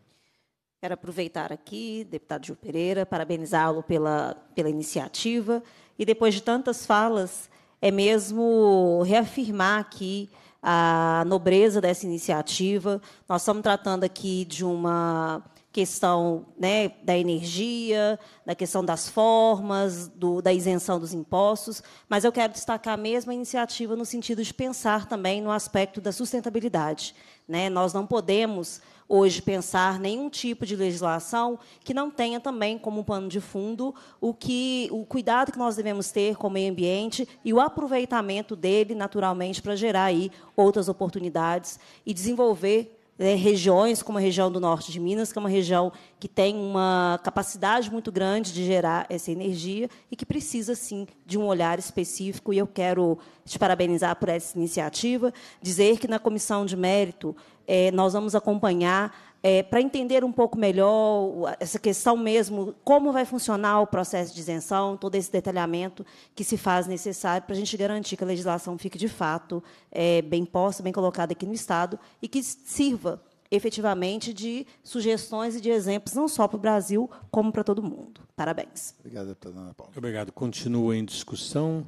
Quero aproveitar aqui, deputado Gil Pereira, parabenizá-lo pela, pela iniciativa. E depois de tantas falas, é mesmo reafirmar aqui a nobreza dessa iniciativa. Nós estamos tratando aqui de uma questão né, da energia, da questão das formas, do, da isenção dos impostos, mas eu quero destacar mesmo a iniciativa no sentido de pensar também no aspecto da sustentabilidade. Né? Nós não podemos hoje pensar nenhum tipo de legislação que não tenha também como pano de fundo o que o cuidado que nós devemos ter com o meio ambiente e o aproveitamento dele naturalmente para gerar aí outras oportunidades e desenvolver né, regiões, como a região do norte de Minas, que é uma região que tem uma capacidade muito grande de gerar essa energia e que precisa, sim, de um olhar específico. E eu quero te parabenizar por essa iniciativa, dizer que na comissão de mérito é, nós vamos acompanhar é, para entender um pouco melhor essa questão mesmo, como vai funcionar o processo de isenção, todo esse detalhamento que se faz necessário para a gente garantir que a legislação fique, de fato, é, bem posta, bem colocada aqui no Estado e que sirva efetivamente de sugestões e de exemplos, não só para o Brasil, como para todo mundo. Parabéns. Obrigado, deputada Ana Paula. obrigado. Continua em discussão.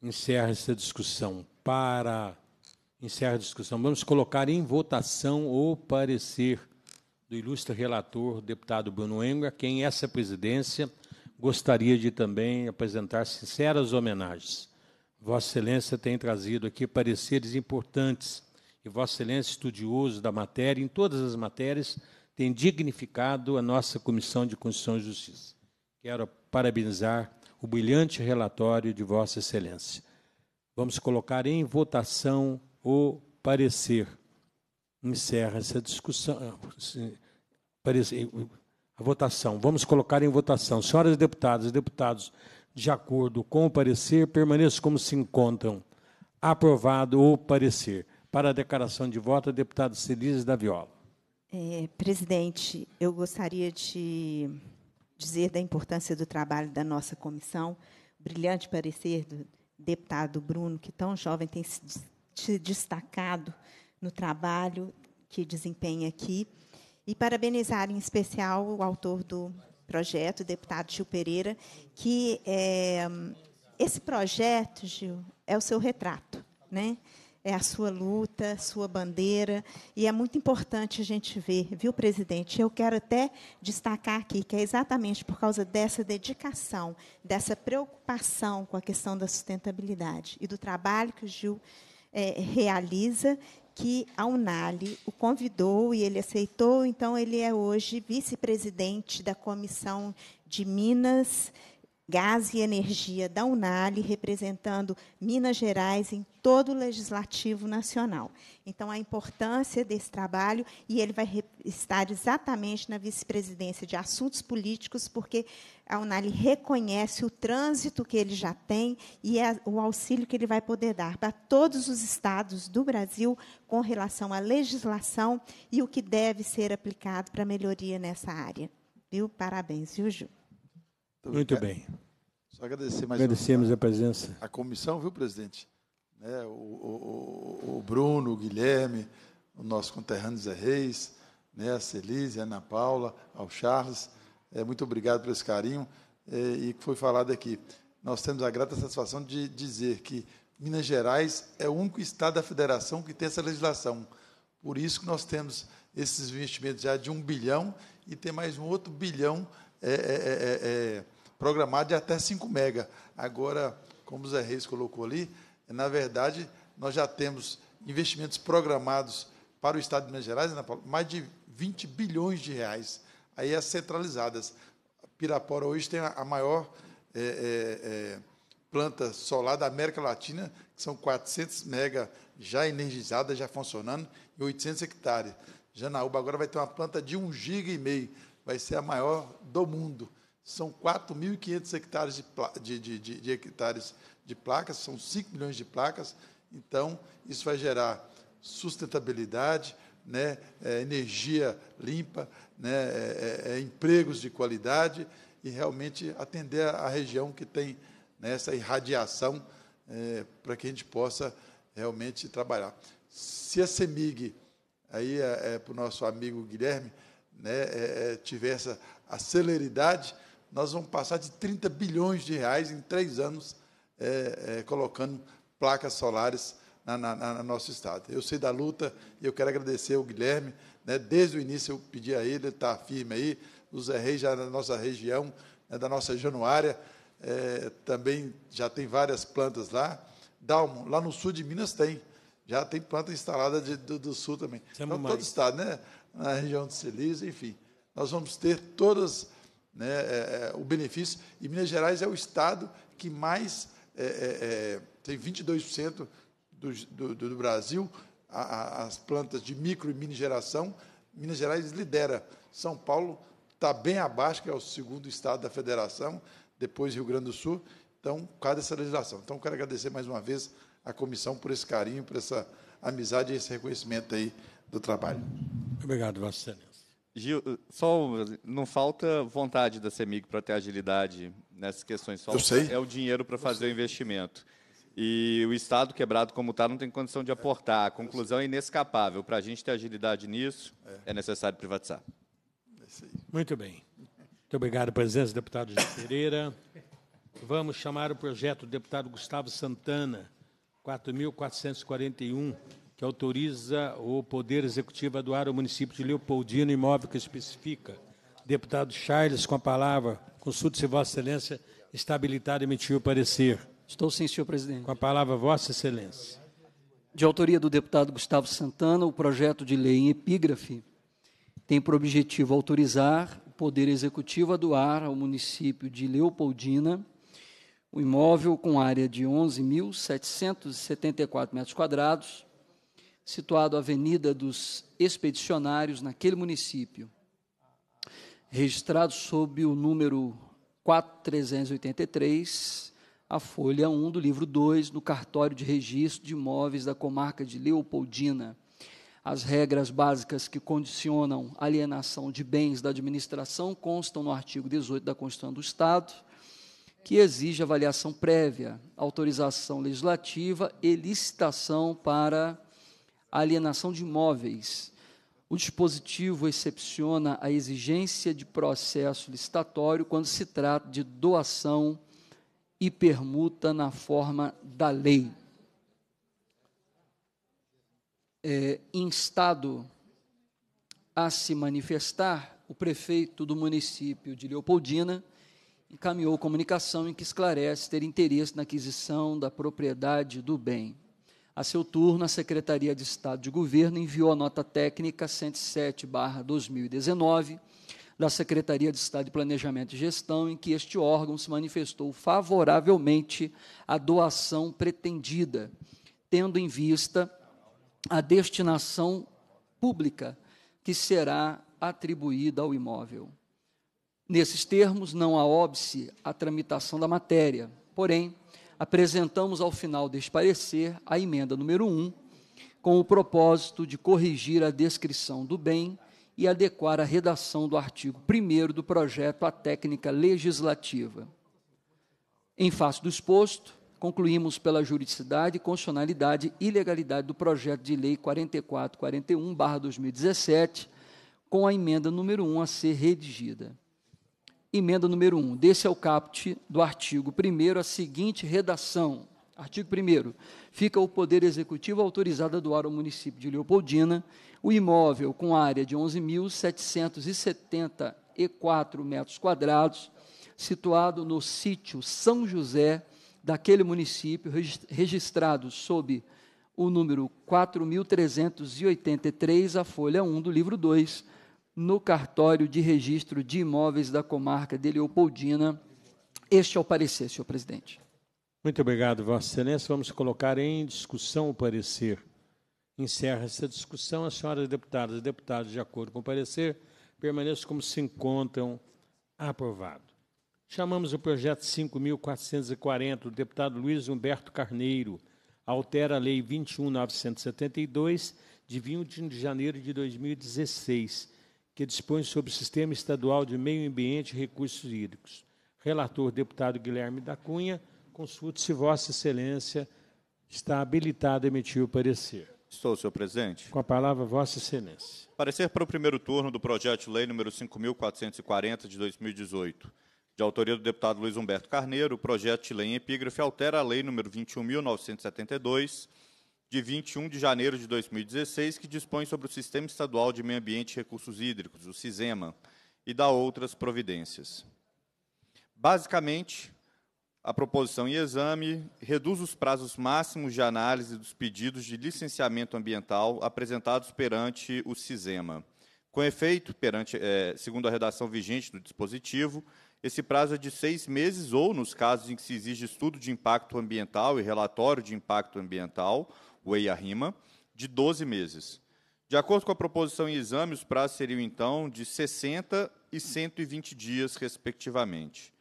Encerra essa discussão para Encerra a discussão. Vamos colocar em votação o parecer do ilustre relator, deputado Bruno Enga, quem essa presidência gostaria de também apresentar sinceras homenagens. Vossa Excelência tem trazido aqui pareceres importantes e Vossa Excelência, estudioso da matéria, em todas as matérias, tem dignificado a nossa Comissão de Constituição e Justiça. Quero parabenizar o brilhante relatório de Vossa Excelência. Vamos colocar em votação o parecer encerra essa discussão. A votação. Vamos colocar em votação. Senhoras deputadas e deputados, de acordo com o parecer, permaneçam como se encontram. Aprovado o parecer. Para a declaração de voto, a deputada Celise da Viola. É, presidente, eu gostaria de dizer da importância do trabalho da nossa comissão, brilhante parecer do deputado Bruno, que tão jovem tem se te destacado no trabalho que desempenha aqui. E parabenizar em especial o autor do projeto, o deputado Gil Pereira, que é, esse projeto, Gil, é o seu retrato, né? É a sua luta, sua bandeira, e é muito importante a gente ver, viu, presidente? Eu quero até destacar aqui que é exatamente por causa dessa dedicação, dessa preocupação com a questão da sustentabilidade e do trabalho que o Gil é, realiza, que a Unali o convidou e ele aceitou, então ele é hoje vice-presidente da Comissão de Minas, Gás e Energia da Unali, representando Minas Gerais em todo o Legislativo Nacional. Então, a importância desse trabalho, e ele vai estar exatamente na vice-presidência de Assuntos Políticos, porque a Unali reconhece o trânsito que ele já tem e é o auxílio que ele vai poder dar para todos os estados do Brasil com relação à legislação e o que deve ser aplicado para melhoria nessa área. Viu? Parabéns, viu, Ju? Muito bem. Só agradecer mais Agradecemos a, a presença. A comissão, viu, presidente? Né, o, o, o, Bruno, o Guilherme, o nosso conterrâneo Zé Reis, né, a Celise, a Ana Paula, ao Charles. É, muito obrigado por esse carinho é, e que foi falado aqui. Nós temos a grata satisfação de dizer que Minas Gerais é o único estado da federação que tem essa legislação. Por isso que nós temos esses investimentos já de um bilhão e tem mais um outro bilhão é, é, é, é, é programado de até 5 mega. Agora, como o Zé Reis colocou ali, na verdade, nós já temos investimentos programados para o Estado de Minas Gerais, né, mais de 20 bilhões de reais, aí as centralizadas. Pirapora hoje tem a maior é, é, é, planta solar da América Latina, que são 400 mega já energizadas, já funcionando, e 800 hectares. Janaúba agora vai ter uma planta de 1,5 giga, vai ser a maior do mundo são 4.500 hectares de, de, de, de, de hectares de placas, são 5 milhões de placas, então isso vai gerar sustentabilidade, né, é, energia limpa, né, é, é, é empregos de qualidade e realmente atender a região que tem né, essa irradiação é, para que a gente possa realmente trabalhar. Se a CEMIG, aí é, é para o nosso amigo Guilherme, né, tiver essa a celeridade, nós vamos passar de 30 bilhões de reais em três anos é, é, colocando placas solares na, na, na, nosso estado. Eu sei da luta e eu quero agradecer ao Guilherme. Né, desde o início eu pedi a ele, ele está firme aí. O Zé Reis já na nossa região, né, da nossa Januária, é, também já tem várias plantas lá. Dalmo, lá no sul de Minas tem. Já tem planta instalada de, do, do, sul também. Temos então, mais. todo o estado, né? Na região de Silício, enfim. Nós vamos ter todas né, é, é, o benefício. E Minas Gerais é o estado que mais é, é, é tem 22% do, do, do, Brasil a, a, as plantas de micro e mini geração. Minas Gerais lidera. São Paulo está bem abaixo, que é o segundo estado da federação, depois Rio Grande do Sul. Então, cada essa legislação. Então, quero agradecer mais uma vez à comissão por esse carinho, por essa amizade e esse reconhecimento aí do trabalho. Obrigado, Vasselio. Gil, só não falta vontade da CEMIG para ter agilidade nessas questões. Só Eu sei. é o dinheiro para fazer o investimento. E o Estado quebrado como está não tem condição de aportar. A conclusão é inescapável. Para a gente ter agilidade nisso, é, é necessário privatizar. É Muito bem. Muito obrigado, presença, deputado Gil Pereira. Vamos chamar o projeto do deputado Gustavo Santana, 4.441 que autoriza o Poder Executivo a doar ao município de Leopoldina imóvel que especifica. Deputado Charles, com a palavra. Consulte se Vossa Excelência está habilitado a emitir o parecer. Estou sim, senhor presidente. Com a palavra, Vossa Excelência. De autoria do deputado Gustavo Santana, o projeto de lei em epígrafe tem por objetivo autorizar o Poder Executivo a doar ao município de Leopoldina o imóvel com área de 11.774 metros quadrados, situado à Avenida dos Expedicionários, naquele município, registrado sob o número 4383, a folha 1 do livro 2, no cartório de registro de imóveis da comarca de Leopoldina. As regras básicas que condicionam alienação de bens da administração constam no artigo 18 da Constituição do Estado, que exige avaliação prévia, autorização legislativa e licitação para a alienação de imóveis. O dispositivo excepciona a exigência de processo licitatório quando se trata de doação e permuta na forma da lei. É, instado a se manifestar, o prefeito do município de Leopoldina encaminhou comunicação em que esclarece ter interesse na aquisição da propriedade do bem. A seu turno, a Secretaria de Estado de Governo enviou a nota técnica 107/2019 da Secretaria de Estado de Planejamento e Gestão, em que este órgão se manifestou favoravelmente à doação pretendida, tendo em vista a destinação pública que será atribuída ao imóvel. Nesses termos, não há óbice à tramitação da matéria. Porém, apresentamos ao final deste parecer a emenda número 1, com o propósito de corrigir a descrição do bem e adequar a redação do artigo 1 do projeto à técnica legislativa. Em face do exposto, concluímos pela juridicidade, constitucionalidade e legalidade do projeto de lei 4441/2017, com a emenda número 1 a ser redigida emenda número 1. Desse é o caput do artigo 1 a seguinte redação. Artigo 1 Fica o Poder Executivo autorizado a doar ao município de Leopoldina o imóvel com área de 11.774 metros quadrados, situado no sítio São José, daquele município, registrado sob o número 4.383, a folha 1 do livro 2, no cartório de registro de imóveis da comarca de Leopoldina. Este é o parecer, senhor presidente. Muito obrigado, Vossa Excelência. Vamos colocar em discussão o parecer. Encerra essa discussão. As senhoras deputadas e deputados, de acordo com o parecer, permaneçam como se encontram. Aprovado. Chamamos o projeto 5.440 do deputado Luiz Humberto Carneiro. Altera a Lei 21.972, de 21 de janeiro de 2016 que dispõe sobre o Sistema Estadual de Meio Ambiente e Recursos Hídricos. Relator, deputado Guilherme da Cunha, consulte se Vossa Excelência está habilitado a emitir o parecer. Estou, senhor presidente. Com a palavra, Vossa Excelência. Parecer para o primeiro turno do projeto de lei número 5.440 de 2018. De autoria do deputado Luiz Humberto Carneiro, o projeto de lei em epígrafe altera a lei número 21.972 de 21 de janeiro de 2016, que dispõe sobre o Sistema Estadual de Meio Ambiente e Recursos Hídricos, o SISEMA, e dá outras providências. Basicamente, a proposição em exame reduz os prazos máximos de análise dos pedidos de licenciamento ambiental apresentados perante o SISEMA. Com efeito, perante, é, segundo a redação vigente do dispositivo, esse prazo é de seis meses ou, nos casos em que se exige estudo de impacto ambiental e relatório de impacto ambiental, o EIA-RIMA, de 12 meses. De acordo com a proposição em exame, os prazos seriam, então, de 60 e 120 dias, respectivamente.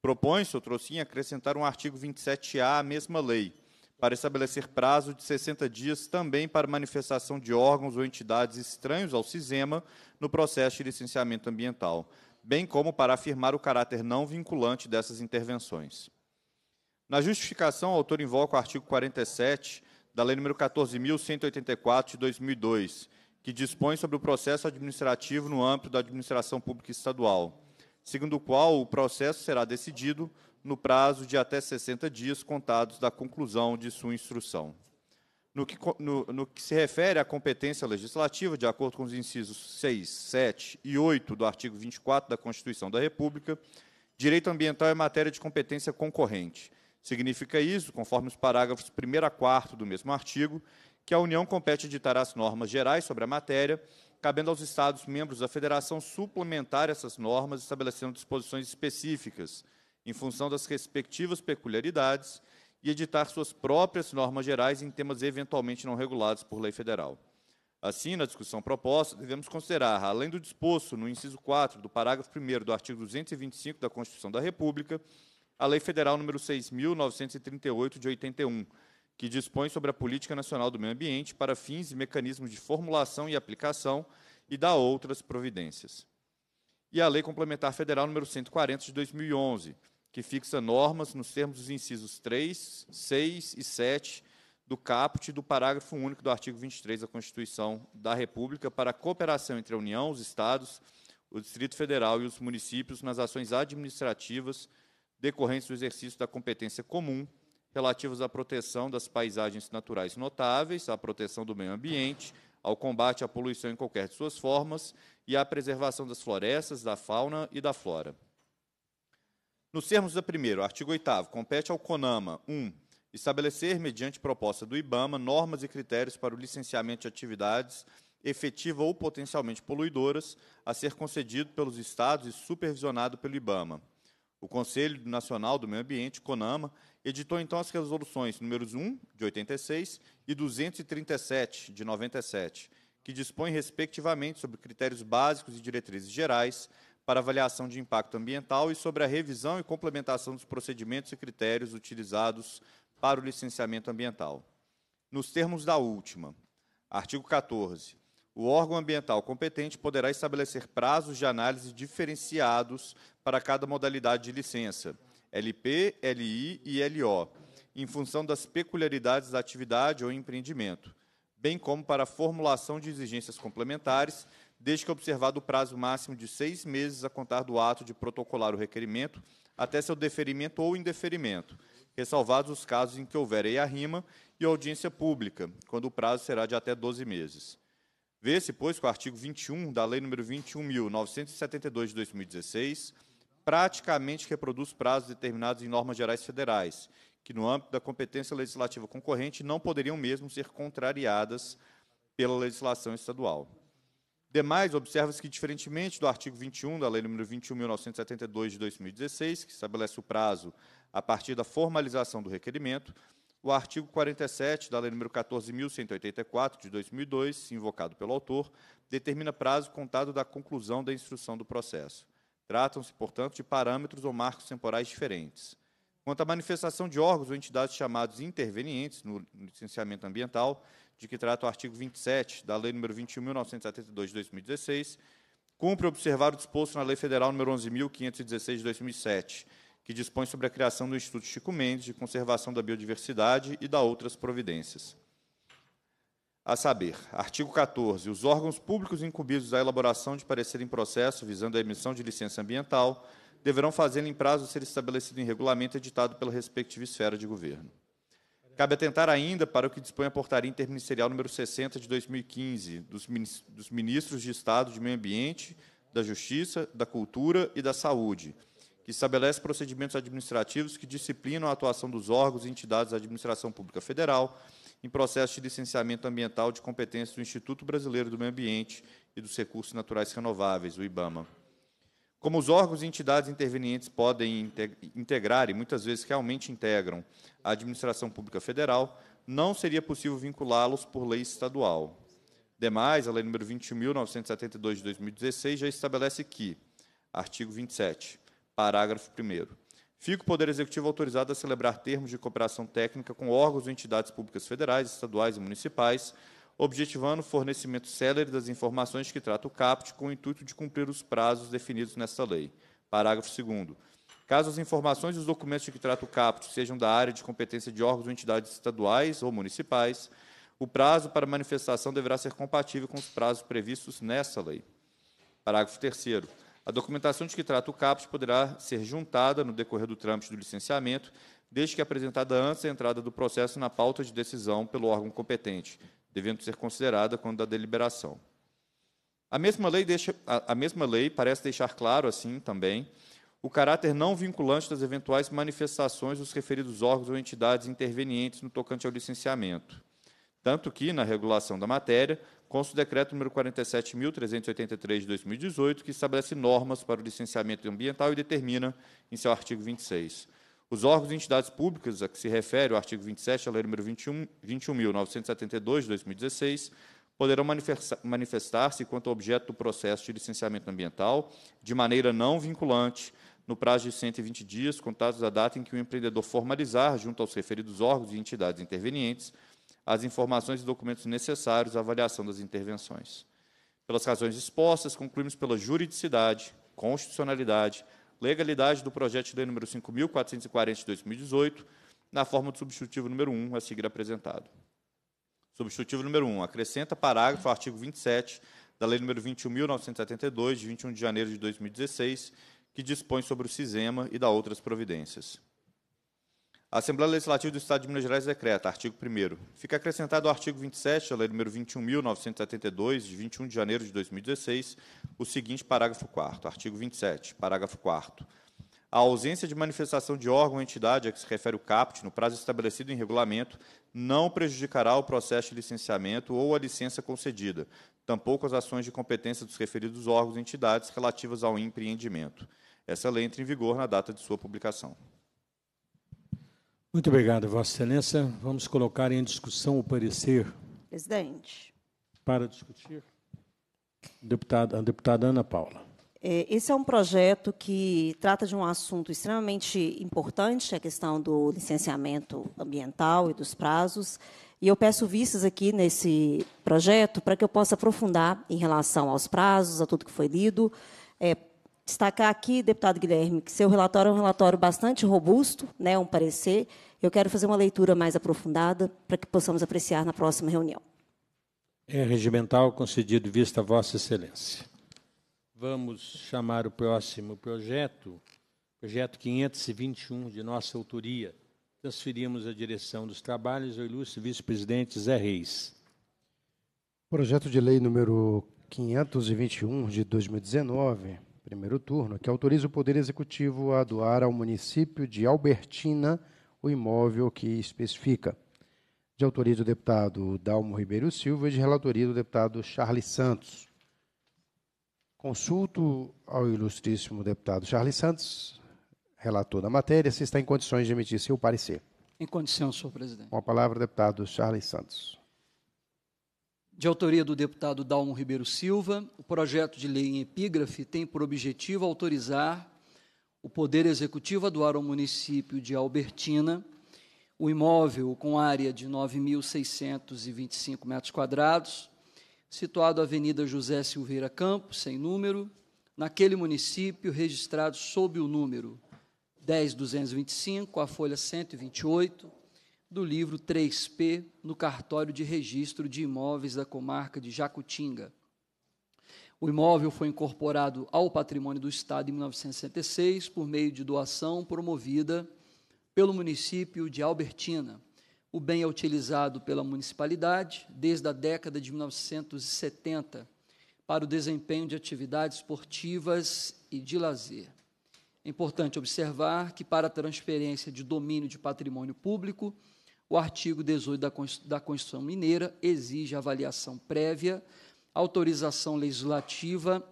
Propõe-se, outrocinha, acrescentar um artigo 27A à mesma lei, para estabelecer prazo de 60 dias também para manifestação de órgãos ou entidades estranhos ao CISEMA no processo de licenciamento ambiental, bem como para afirmar o caráter não vinculante dessas intervenções. Na justificação, o autor invoca o artigo 47 da Lei nº 14.184, de 2002, que dispõe sobre o processo administrativo no âmbito da administração pública estadual, segundo o qual o processo será decidido no prazo de até 60 dias contados da conclusão de sua instrução. No que, no, no que, se refere à competência legislativa, de acordo com os incisos 6, 7 e 8 do artigo 24 da Constituição da República, direito ambiental é matéria de competência concorrente, Significa isso, conforme os parágrafos 1 a 4 do mesmo artigo, que a União compete editar as normas gerais sobre a matéria, cabendo aos Estados membros da Federação suplementar essas normas, estabelecendo disposições específicas, em função das respectivas peculiaridades, e editar suas próprias normas gerais em temas eventualmente não regulados por lei federal. Assim, na discussão proposta, devemos considerar, além do disposto no inciso 4 do parágrafo 1 do artigo 225 da Constituição da República, a Lei Federal nº 6.938, de 81, que dispõe sobre a Política Nacional do Meio Ambiente para fins e mecanismos de formulação e aplicação e dá outras providências. E a Lei Complementar Federal nº 140, de 2011, que fixa normas nos termos dos incisos 3, 6 e 7 do caput do parágrafo único do artigo 23 da Constituição da República para a cooperação entre a União, os Estados, o Distrito Federal e os municípios nas ações administrativas, decorrentes do exercício da competência comum relativos à proteção das paisagens naturais notáveis, à proteção do meio ambiente, ao combate à poluição em qualquer de suas formas e à preservação das florestas, da fauna e da flora. Nos termos da primeira, artigo 8 compete ao CONAMA 1. Um, estabelecer, mediante proposta do IBAMA, normas e critérios para o licenciamento de atividades efetiva ou potencialmente poluidoras a ser concedido pelos estados e supervisionado pelo IBAMA. O Conselho Nacional do Meio Ambiente, CONAMA, editou então as resoluções números 1, de 86, e 237, de 97, que dispõem, respectivamente, sobre critérios básicos e diretrizes gerais para avaliação de impacto ambiental e sobre a revisão e complementação dos procedimentos e critérios utilizados para o licenciamento ambiental. Nos termos da última, artigo 14. O órgão ambiental competente poderá estabelecer prazos de análise diferenciados para cada modalidade de licença, LP, LI e LO, em função das peculiaridades da atividade ou empreendimento, bem como para a formulação de exigências complementares, desde que observado o prazo máximo de seis meses a contar do ato de protocolar o requerimento, até seu deferimento ou indeferimento, ressalvados os casos em que houver EIA-RIMA e audiência pública, quando o prazo será de até 12 meses. Vê-se, pois, que o artigo 21 da Lei número 21.972 de 2016 praticamente reproduz prazos determinados em normas gerais federais, que, no âmbito da competência legislativa concorrente, não poderiam mesmo ser contrariadas pela legislação estadual. Demais, observa-se que, diferentemente do artigo 21 da Lei número 21.972 de 2016, que estabelece o prazo a partir da formalização do requerimento, o artigo 47 da Lei nº 14.184, de 2002, invocado pelo autor, determina prazo contado da conclusão da instrução do processo. Tratam-se, portanto, de parâmetros ou marcos temporais diferentes. Quanto à manifestação de órgãos ou entidades chamados intervenientes no licenciamento ambiental, de que trata o artigo 27 da Lei nº 21.972, de 2016, cumpre observar o disposto na Lei Federal nº 11.516, de 2007, que dispõe sobre a criação do Instituto Chico Mendes de Conservação da Biodiversidade e da outras providências. A saber, artigo 14. Os órgãos públicos incumbidos à elaboração de parecer em processo visando a emissão de licença ambiental deverão fazê-lo em prazo a ser estabelecido em regulamento editado pela respectiva esfera de governo. Cabe atentar ainda para o que dispõe a portaria interministerial número 60 de 2015 dos ministros de Estado de Meio Ambiente, da Justiça, da Cultura e da Saúde, que estabelece procedimentos administrativos que disciplinam a atuação dos órgãos e entidades da administração pública federal em processo de licenciamento ambiental de competência do Instituto Brasileiro do Meio Ambiente e dos Recursos Naturais Renováveis, o IBAMA. Como os órgãos e entidades intervenientes podem integrar, e muitas vezes realmente integram, a administração pública federal, não seria possível vinculá-los por lei estadual. Demais, a Lei nº 21.972 de 2016 já estabelece que, artigo 27, Parágrafo 1. Fica o Poder Executivo autorizado a celebrar termos de cooperação técnica com órgãos ou entidades públicas federais, estaduais e municipais, objetivando o fornecimento célere das informações que trata o CAPT com o intuito de cumprir os prazos definidos nesta lei. Parágrafo 2 Caso as informações e os documentos de que trata o CAPT sejam da área de competência de órgãos ou entidades estaduais ou municipais, o prazo para manifestação deverá ser compatível com os prazos previstos nessa lei. Parágrafo 3 a documentação de que trata o CAPES poderá ser juntada no decorrer do trâmite do licenciamento, desde que apresentada antes da entrada do processo na pauta de decisão pelo órgão competente, devendo ser considerada quando da deliberação. A mesma lei, deixa, a, a mesma lei parece deixar claro, assim também, o caráter não vinculante das eventuais manifestações dos referidos órgãos ou entidades intervenientes no tocante ao licenciamento. Tanto que, na regulação da matéria, consta o decreto número 47.383 de 2018, que estabelece normas para o licenciamento ambiental e determina, em seu artigo 26, os órgãos e entidades públicas a que se refere o artigo 27 da Lei número 21.972 21 de 2016 poderão manifestar-se quanto ao objeto do processo de licenciamento ambiental de maneira não vinculante no prazo de 120 dias contados da data em que o empreendedor formalizar, junto aos referidos órgãos e entidades intervenientes, as informações e documentos necessários à avaliação das intervenções. Pelas razões expostas, concluímos pela juridicidade, constitucionalidade, legalidade do projeto de lei número 5.440 de 2018, na forma do substitutivo número 1, a seguir apresentado. Substitutivo número 1. Acrescenta parágrafo ao artigo 27 da Lei número 21.972, de 21 de janeiro de 2016, que dispõe sobre o CISEMA e da outras providências. A Assembleia Legislativa do Estado de Minas Gerais decreta, artigo 1 Fica acrescentado ao artigo 27, a lei número 21.972, de 21 de janeiro de 2016, o seguinte parágrafo 4 Artigo 27, parágrafo 4 a ausência de manifestação de órgão ou entidade a que se refere o CAPT, no prazo estabelecido em regulamento, não prejudicará o processo de licenciamento ou a licença concedida, tampouco as ações de competência dos referidos órgãos e entidades relativas ao empreendimento. Essa lei entra em vigor na data de sua publicação. Muito obrigado, Vossa Excelência. Vamos colocar em discussão o parecer. Presidente. Para discutir, deputada, a deputada Ana Paula. É, esse é um projeto que trata de um assunto extremamente importante, a questão do licenciamento ambiental e dos prazos. E eu peço vistas aqui nesse projeto para que eu possa aprofundar em relação aos prazos, a tudo que foi lido, é, destacar aqui, deputado Guilherme, que seu relatório é um relatório bastante robusto, né, um parecer. Eu quero fazer uma leitura mais aprofundada para que possamos apreciar na próxima reunião. É regimental concedido vista a Vossa Excelência. Vamos chamar o próximo projeto, projeto 521 de nossa autoria. Transferimos a direção dos trabalhos ao ilustre vice-presidente Zé Reis. Projeto de lei número 521 de 2019 primeiro turno, que autoriza o Poder Executivo a doar ao município de Albertina o imóvel que especifica. De autoria do deputado Dalmo Ribeiro Silva e de relatoria do deputado Charles Santos. Consulto ao ilustríssimo deputado Charles Santos, relator da matéria, se está em condições de emitir seu parecer. Em condição, senhor presidente. Com a palavra, deputado Charles Santos de autoria do deputado Dalmo Ribeiro Silva, o projeto de lei em epígrafe tem por objetivo autorizar o Poder Executivo a doar ao município de Albertina o imóvel com área de 9.625 metros quadrados, situado à Avenida José Silveira Campos, sem número, naquele município registrado sob o número 10225, a folha 128, do livro 3P no cartório de registro de imóveis da comarca de Jacutinga. O imóvel foi incorporado ao patrimônio do Estado em 1966 por meio de doação promovida pelo município de Albertina. O bem é utilizado pela municipalidade desde a década de 1970 para o desempenho de atividades esportivas e de lazer. É importante observar que, para a transferência de domínio de patrimônio público, o artigo 18 da Constituição Mineira exige avaliação prévia, autorização legislativa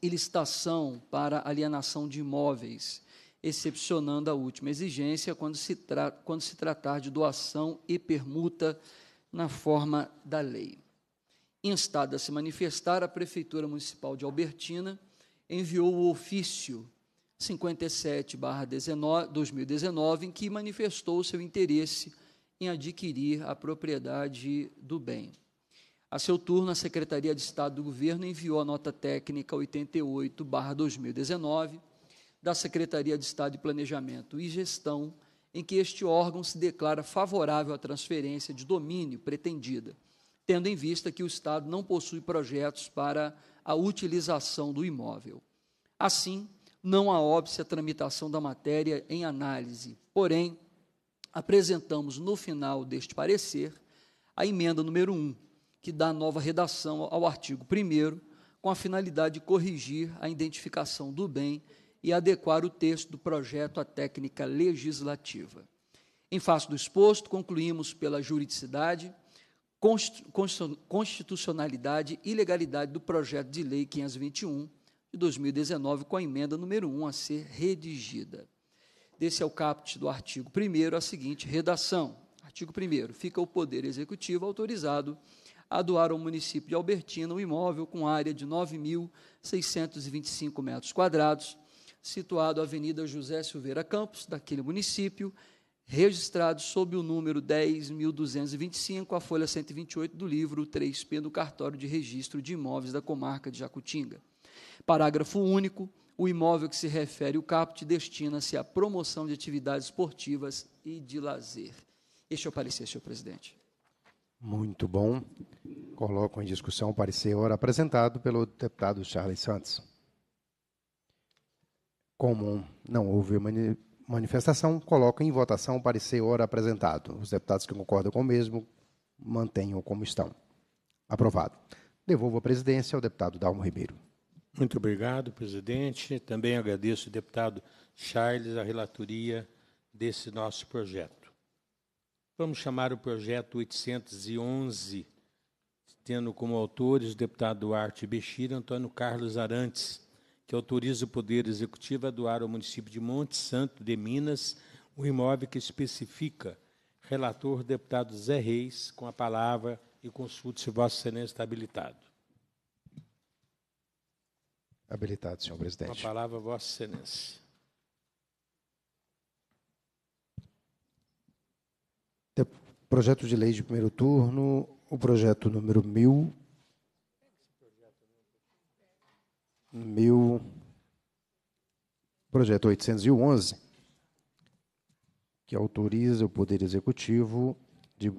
e licitação para alienação de imóveis, excepcionando a última exigência quando se, quando se tratar de doação e permuta na forma da lei. Instada a se manifestar, a Prefeitura Municipal de Albertina enviou o ofício 57-2019, em que manifestou seu interesse em adquirir a propriedade do bem. A seu turno, a Secretaria de Estado do Governo enviou a nota técnica 88/2019 da Secretaria de Estado de Planejamento e Gestão, em que este órgão se declara favorável à transferência de domínio pretendida, tendo em vista que o Estado não possui projetos para a utilização do imóvel. Assim, não há óbvio à tramitação da matéria em análise. Porém, apresentamos no final deste parecer a emenda número 1, que dá nova redação ao artigo 1, com a finalidade de corrigir a identificação do bem e adequar o texto do projeto à técnica legislativa. Em face do exposto, concluímos pela juridicidade, constitucionalidade e legalidade do projeto de lei 521 de 2019, com a emenda número 1 a ser redigida. Desse é o caput do artigo 1 a seguinte redação. Artigo 1 Fica o Poder Executivo autorizado a doar ao município de Albertina um imóvel com área de 9.625 metros quadrados, situado à Avenida José Silveira Campos, daquele município, registrado sob o número 10.225, a folha 128 do livro 3P do Cartório de Registro de Imóveis da Comarca de Jacutinga. Parágrafo único o imóvel que se refere o CAPT, destina-se à promoção de atividades esportivas e de lazer. Este é o parecer, senhor presidente. Muito bom. Coloco em discussão o parecer ora apresentado pelo deputado Charles Santos. Como não houve mani manifestação, coloco em votação o parecer ora apresentado. Os deputados que concordam com o mesmo, mantenham como estão. Aprovado. Devolvo a presidência ao deputado Dalmo Ribeiro. Muito obrigado, presidente. Também agradeço deputado Charles a relatoria desse nosso projeto. Vamos chamar o projeto 811, tendo como autores o deputado Duarte Bexira Antônio Carlos Arantes, que autoriza o Poder Executivo a doar ao município de Monte Santo de Minas o um imóvel que especifica. Relator, deputado Zé Reis, com a palavra e consulte se Vossa Excelência está habilitado. Habilitado, senhor presidente. A palavra, Vossa Excelência. Projeto de lei de primeiro turno, o projeto número 1000. 1000. Projeto 811, que autoriza o Poder Executivo de,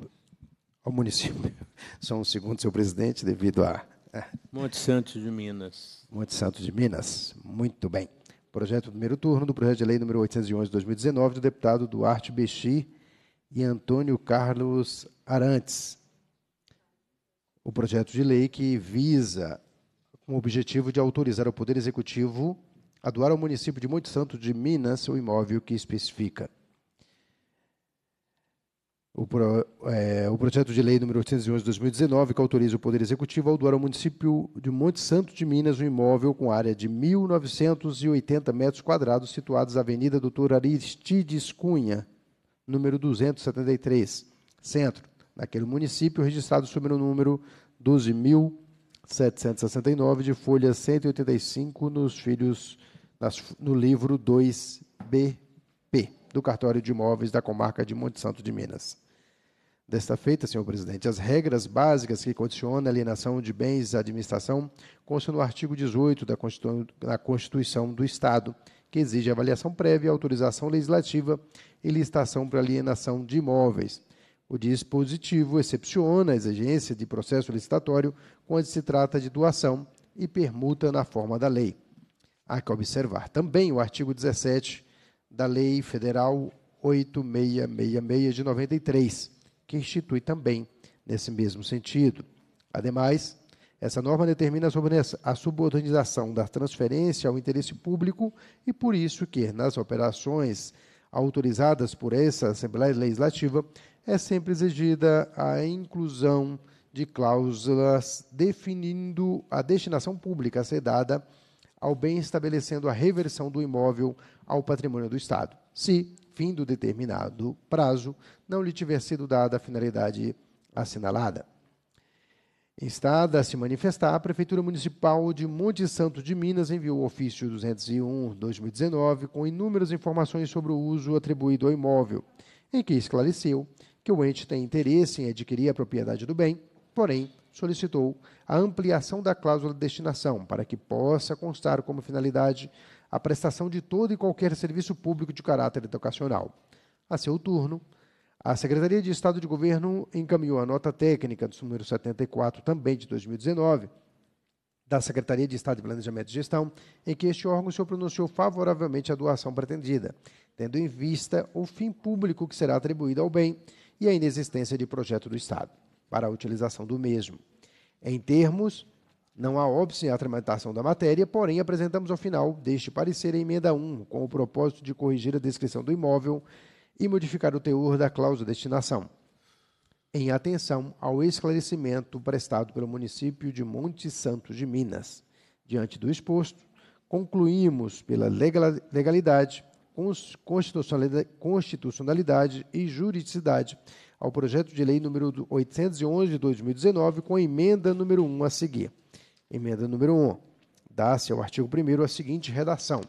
ao município. São [LAUGHS] o segundo, senhor presidente, devido a é. Monte Santo de Minas. Monte Santo de Minas. Muito bem. Projeto primeiro turno do projeto de lei número 811 de 2019 do deputado Duarte Bexi e Antônio Carlos Arantes. O projeto de lei que visa com o objetivo de autorizar o Poder Executivo a doar ao município de Monte Santo de Minas o imóvel que especifica o, pro, é, o, projeto de lei número 811 de 2019, que autoriza o Poder Executivo a doar ao município de Monte Santo de Minas um imóvel com área de 1.980 metros quadrados, situados na Avenida Doutor Aristides Cunha, número 273, centro, naquele município, registrado sob o número 12.769, de folha 185, nos filhos, nas, no livro 2BP, do Cartório de Imóveis da Comarca de Monte Santo de Minas. Desta feita, senhor presidente, as regras básicas que condicionam a alienação de bens à administração constam no artigo 18 da Constituição do Estado, que exige avaliação prévia, autorização legislativa e licitação para alienação de imóveis. O dispositivo excepciona a exigência de processo licitatório quando se trata de doação e permuta na forma da lei. Há que observar também o artigo 17 da Lei Federal 8666 de 93 que institui também nesse mesmo sentido. Ademais, essa norma determina a subordinação da transferência ao interesse público e por isso que nas operações autorizadas por essa Assembleia Legislativa é sempre exigida a inclusão de cláusulas definindo a destinação pública a ser dada ao bem estabelecendo a reversão do imóvel ao patrimônio do Estado, se fim do determinado prazo, não lhe tiver sido dada a finalidade assinalada. Instada a se manifestar, a Prefeitura Municipal de Monte Santo de Minas enviou o ofício 201-2019 com inúmeras informações sobre o uso atribuído ao imóvel, em que esclareceu que o ente tem interesse em adquirir a propriedade do bem, porém solicitou a ampliação da cláusula de destinação para que possa constar como finalidade a prestação de todo e qualquer serviço público de caráter educacional. A seu turno, a Secretaria de Estado de Governo encaminhou a nota técnica do número 74, também de 2019, da Secretaria de Estado de Planejamento e Gestão, em que este órgão se pronunciou favoravelmente à doação pretendida, tendo em vista o fim público que será atribuído ao bem e a inexistência de projeto do Estado para a utilização do mesmo. Em termos não há óbice a tramitação da matéria, porém apresentamos ao final deste parecer a emenda 1, com o propósito de corrigir a descrição do imóvel e modificar o teor da cláusula de destinação. Em atenção ao esclarecimento prestado pelo município de Monte Santos de Minas. Diante do exposto, concluímos pela legalidade, constitucionalidade e juridicidade ao projeto de lei número 811 de 2019 com a emenda número 1 a seguir. Emenda número 1. Dá-se ao artigo 1 a seguinte redação: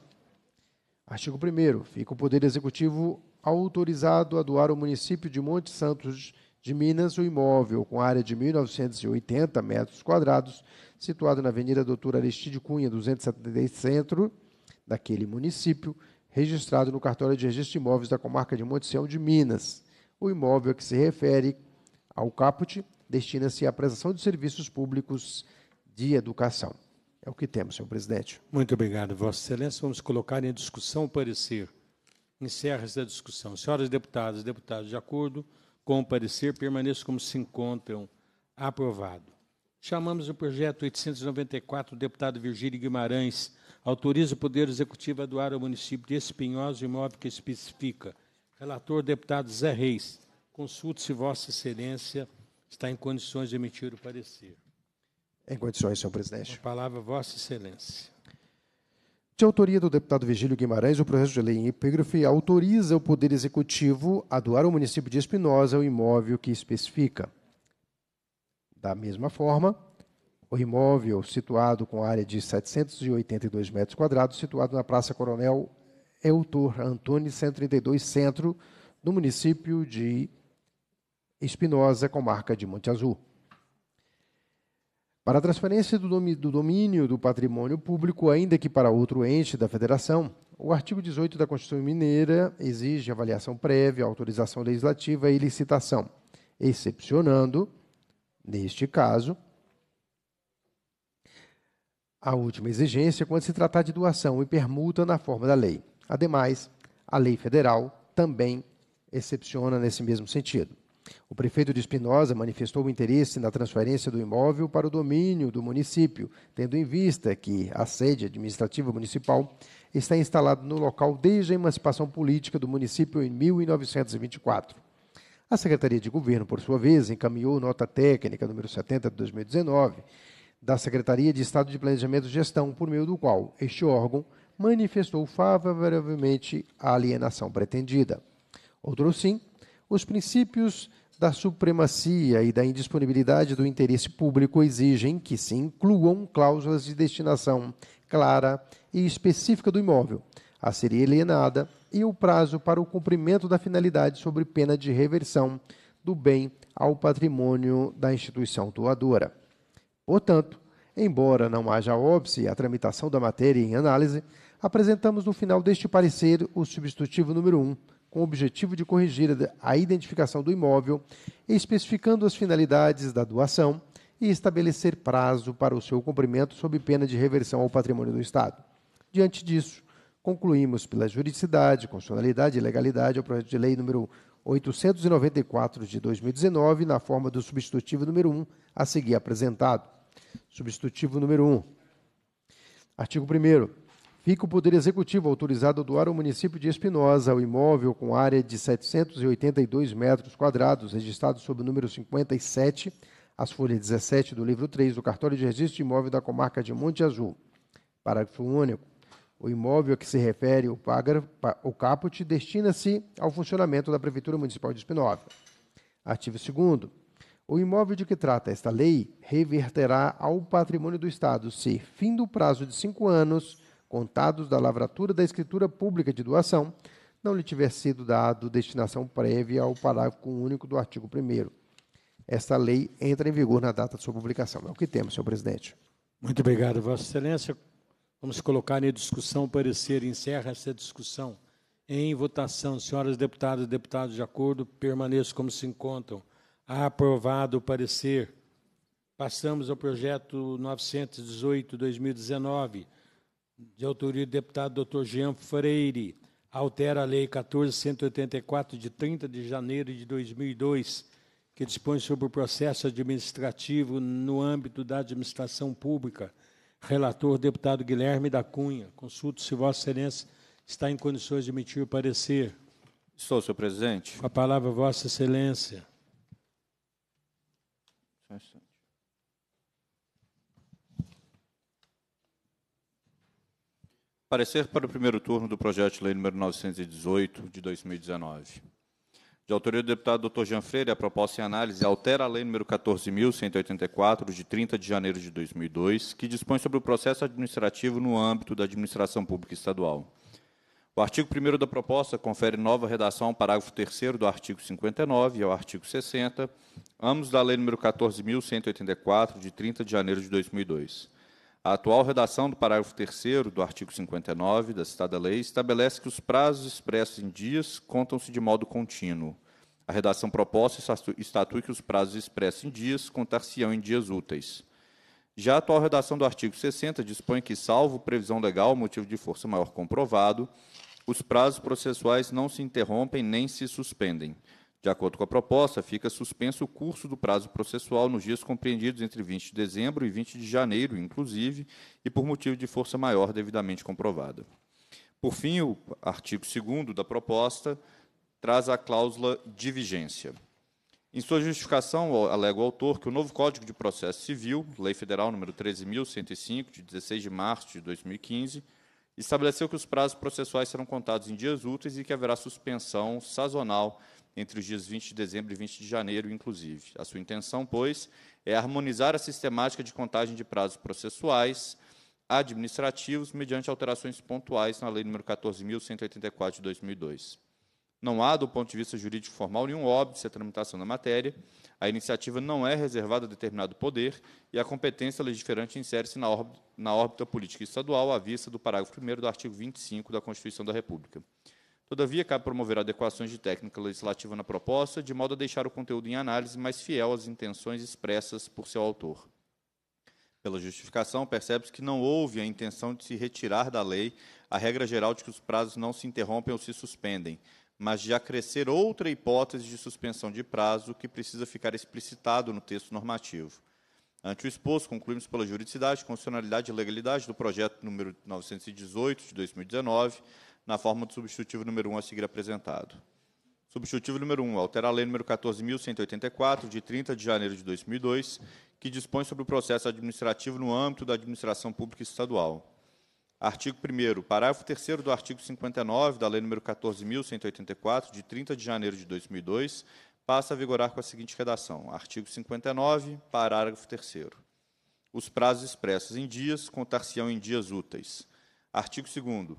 Artigo 1. Fica o Poder Executivo autorizado a doar ao município de Monte Santos de Minas o imóvel com área de 1.980 metros quadrados, situado na Avenida Doutor Aristide Cunha, 276 Centro, daquele município, registrado no cartório de registro de imóveis da comarca de Monte Sião de Minas. O imóvel a que se refere ao caput destina-se à prestação de serviços públicos de educação. É o que temos, senhor presidente. Muito obrigado, Vossa Excelência. Vamos colocar em discussão o parecer. Encerra a discussão. Senhoras deputadas e deputados, de acordo com o parecer, permaneçam como se encontram. Aprovado. Chamamos o projeto 894 deputado Virgílio Guimarães. Autoriza o Poder Executivo a doar ao município de Espinhosa o imóvel que especifica. Relator deputado Zé Reis. Consulte se Vossa Excelência está em condições de emitir o parecer. Em condições, senhor presidente. A palavra, Vossa Excelência. De autoria do deputado Vigílio Guimarães, o projeto de lei em epígrafe autoriza o Poder Executivo a doar ao município de Espinosa o imóvel que especifica. Da mesma forma, o imóvel situado com área de 782 metros quadrados, situado na Praça Coronel Eutor Antônio 132 Centro, no município de Espinosa, comarca de Monte Azul. Para a transferência do domínio do patrimônio público, ainda que para outro ente da Federação, o artigo 18 da Constituição Mineira exige avaliação prévia, autorização legislativa e licitação, excepcionando, neste caso, a última exigência quando se tratar de doação e permuta na forma da lei. Ademais, a lei federal também excepciona nesse mesmo sentido. O prefeito de Espinosa manifestou interesse na transferência do imóvel para o domínio do município, tendo em vista que a sede administrativa municipal está instalada no local desde a emancipação política do município em 1924. A Secretaria de Governo, por sua vez, encaminhou nota técnica número 70 de 2019 da Secretaria de Estado de Planejamento e Gestão, por meio do qual este órgão manifestou favoravelmente a alienação pretendida. Outro sim os princípios da supremacia e da indisponibilidade do interesse público exigem que se incluam cláusulas de destinação clara e específica do imóvel, a ser alienada e o prazo para o cumprimento da finalidade sobre pena de reversão do bem ao patrimônio da instituição doadora. Portanto, embora não haja óbvio à tramitação da matéria em análise, apresentamos no final deste parecer o substitutivo número 1, com o objetivo de corrigir a identificação do imóvel, especificando as finalidades da doação e estabelecer prazo para o seu cumprimento sob pena de reversão ao patrimônio do Estado. Diante disso, concluímos pela juridicidade, constitucionalidade e legalidade ao projeto de lei número 894 de 2019, na forma do substitutivo número 1 a seguir apresentado. Substitutivo número 1. Artigo 1 Fica o Poder Executivo autorizado a doar ao município de Espinosa o imóvel com área de 782 metros quadrados, registrado sob o número 57, as folhas 17 do livro 3 do cartório de registro de imóvel da comarca de Monte Azul. Parágrafo único. O imóvel a que se refere o, o caput destina-se ao funcionamento da Prefeitura Municipal de Espinosa. Artigo 2 O imóvel de que trata esta lei reverterá ao patrimônio do Estado se, fim do prazo de cinco anos, contados da lavratura da escritura pública de doação, não lhe tiver sido dado destinação prévia ao parágrafo único do artigo 1 Esta lei entra em vigor na data de sua publicação. É o que temos, senhor presidente. Muito obrigado, Vossa Excelência. Vamos colocar em discussão o parecer. Encerra essa discussão. Em votação, senhoras deputadas e deputados, de acordo, permaneço como se encontram. Aprovado o parecer. Passamos ao projeto 918-2019 de autoria do deputado doutor Jean Freire, altera a Lei 14.184, de 30 de janeiro de 2002, que dispõe sobre o processo administrativo no âmbito da administração pública. Relator, deputado Guilherme da Cunha. Consulto se Vossa Excelência está em condições de emitir o parecer. Estou, senhor presidente. Com a palavra, Vossa Excelência. Parecer para o primeiro turno do projeto de lei número 918 de 2019. De autoria do deputado Dr. Jean Freire, a proposta em análise altera a lei número 14184 de 30 de janeiro de 2002, que dispõe sobre o processo administrativo no âmbito da administração pública estadual. O artigo 1 da proposta confere nova redação ao parágrafo 3 do artigo 59 e ao artigo 60, ambos da lei número 14184 de 30 de janeiro de 2002. A atual redação do parágrafo 3 do artigo 59 da citada lei estabelece que os prazos expressos em dias contam-se de modo contínuo. A redação proposta estatui que os prazos expressos em dias contar-se-ão em dias úteis. Já a atual redação do artigo 60 dispõe que, salvo previsão legal, motivo de força maior comprovado, os prazos processuais não se interrompem nem se suspendem. De acordo com a proposta, fica suspenso o curso do prazo processual nos dias compreendidos entre 20 de dezembro e 20 de janeiro, inclusive, e por motivo de força maior devidamente comprovada. Por fim, o artigo 2 da proposta traz a cláusula de vigência. Em sua justificação, alega o autor que o novo Código de Processo Civil, Lei Federal nº 13.105, de 16 de março de 2015, estabeleceu que os prazos processuais serão contados em dias úteis e que haverá suspensão sazonal entre os dias 20 de dezembro e 20 de janeiro, inclusive. A sua intenção, pois, é harmonizar a sistemática de contagem de prazos processuais administrativos mediante alterações pontuais na Lei nº 14.184 de 2002. Não há, do ponto de vista jurídico formal, nenhum óbvio à tramitação da matéria. A iniciativa não é reservada a determinado poder e a competência legiferante insere-se na, na órbita política estadual, à vista do parágrafo 1 do artigo 25 da Constituição da República. Todavia, cabe promover adequações de técnica legislativa na proposta, de modo a deixar o conteúdo em análise mais fiel às intenções expressas por seu autor. Pela justificação, percebe-se que não houve a intenção de se retirar da lei a regra geral de que os prazos não se interrompem ou se suspendem, mas de acrescer outra hipótese de suspensão de prazo que precisa ficar explicitado no texto normativo. Ante o exposto, concluímos pela juridicidade, constitucionalidade e legalidade do projeto número 918 de 2019 na forma do substitutivo número 1 a seguir apresentado. Substitutivo número 1. Altera a Lei nº 14.184, de 30 de janeiro de 2002, que dispõe sobre o processo administrativo no âmbito da administração pública estadual. Artigo 1 Parágrafo 3 do artigo 59 da Lei nº 14.184, de 30 de janeiro de 2002, passa a vigorar com a seguinte redação. Artigo 59, parágrafo 3 Os prazos expressos em dias contar-se-ão em dias úteis. Artigo 2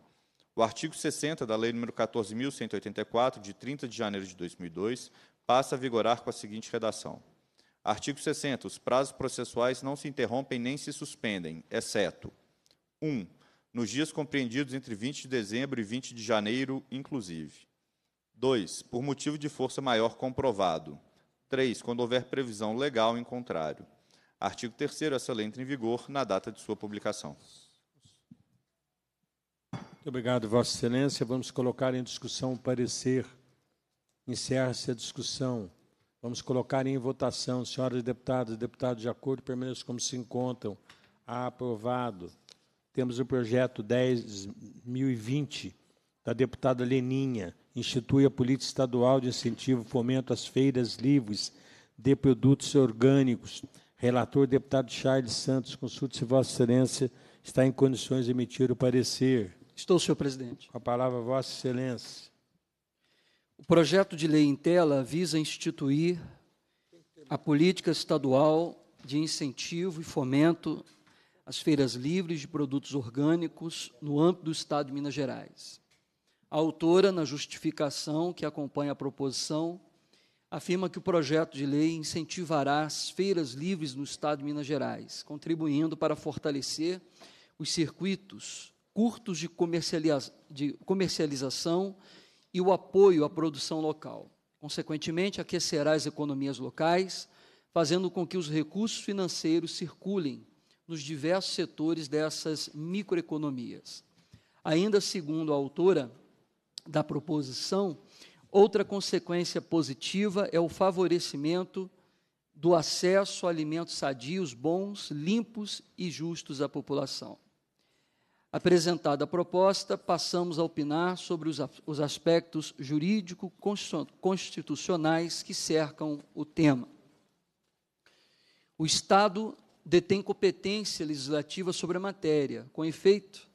o artigo 60 da Lei nº 14.184, de 30 de janeiro de 2002, passa a vigorar com a seguinte redação. Artigo 60. Os prazos processuais não se interrompem nem se suspendem, exceto 1. nos dias compreendidos entre 20 de dezembro e 20 de janeiro, inclusive. 2. Por motivo de força maior comprovado. 3. Quando houver previsão legal em contrário. Artigo 3 Essa lei entra em vigor na data de sua publicação. Muito obrigado, Vossa Excelência. Vamos colocar em discussão o parecer. Encerra-se a discussão. Vamos colocar em votação. Senhoras deputadas e deputados, de acordo, permaneçam como se encontram. Aprovado. Temos o projeto 10.020 da deputada Leninha. Institui a política estadual de incentivo fomento às feiras livres de produtos orgânicos. Relator deputado Charles Santos, consulte se Vossa Excelência está em condições de emitir o parecer. Estou, senhor presidente. Com a palavra, Vossa Excelência. O projeto de lei em tela visa instituir a política estadual de incentivo e fomento às feiras livres de produtos orgânicos no âmbito do Estado de Minas Gerais. A autora, na justificação que acompanha a proposição, afirma que o projeto de lei incentivará as feiras livres no Estado de Minas Gerais, contribuindo para fortalecer os circuitos curtos de, comercializa de comercialização e o apoio à produção local. Consequentemente, aquecerá as economias locais, fazendo com que os recursos financeiros circulem nos diversos setores dessas microeconomias. Ainda segundo a autora da proposição, outra consequência positiva é o favorecimento do acesso a alimentos sadios, bons, limpos e justos à população. Apresentada a proposta, passamos a opinar sobre os, os aspectos jurídico-constitucionais que cercam o tema. O Estado detém competência legislativa sobre a matéria. Com efeito,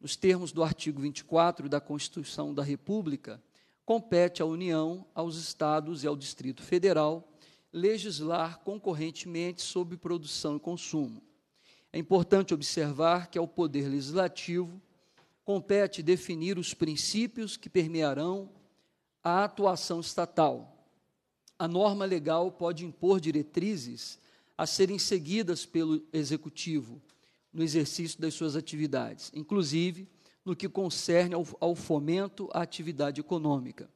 nos termos do artigo 24 da Constituição da República, compete à União, aos Estados e ao Distrito Federal legislar concorrentemente sobre produção e consumo. É importante observar que ao é Poder Legislativo compete definir os princípios que permearão a atuação estatal. A norma legal pode impor diretrizes a serem seguidas pelo Executivo no exercício das suas atividades, inclusive no que concerne ao, ao fomento à atividade econômica.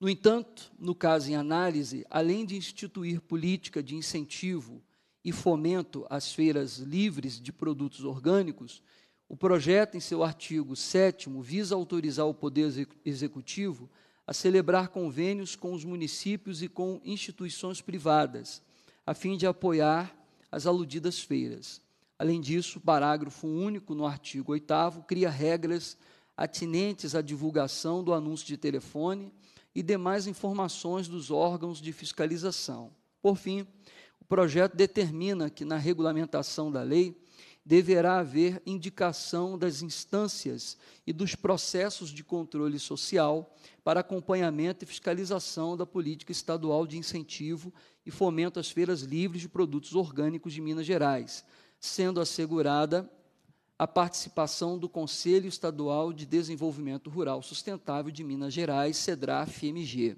No entanto, no caso em análise, além de instituir política de incentivo e fomento às feiras livres de produtos orgânicos, o projeto, em seu artigo 7, visa autorizar o Poder Executivo a celebrar convênios com os municípios e com instituições privadas, a fim de apoiar as aludidas feiras. Além disso, o parágrafo único no artigo 8, cria regras atinentes à divulgação do anúncio de telefone e demais informações dos órgãos de fiscalização. Por fim, o projeto determina que na regulamentação da lei deverá haver indicação das instâncias e dos processos de controle social para acompanhamento e fiscalização da política estadual de incentivo e fomento às feiras livres de produtos orgânicos de Minas Gerais, sendo assegurada a participação do Conselho Estadual de Desenvolvimento Rural Sustentável de Minas Gerais, (Cedraf mg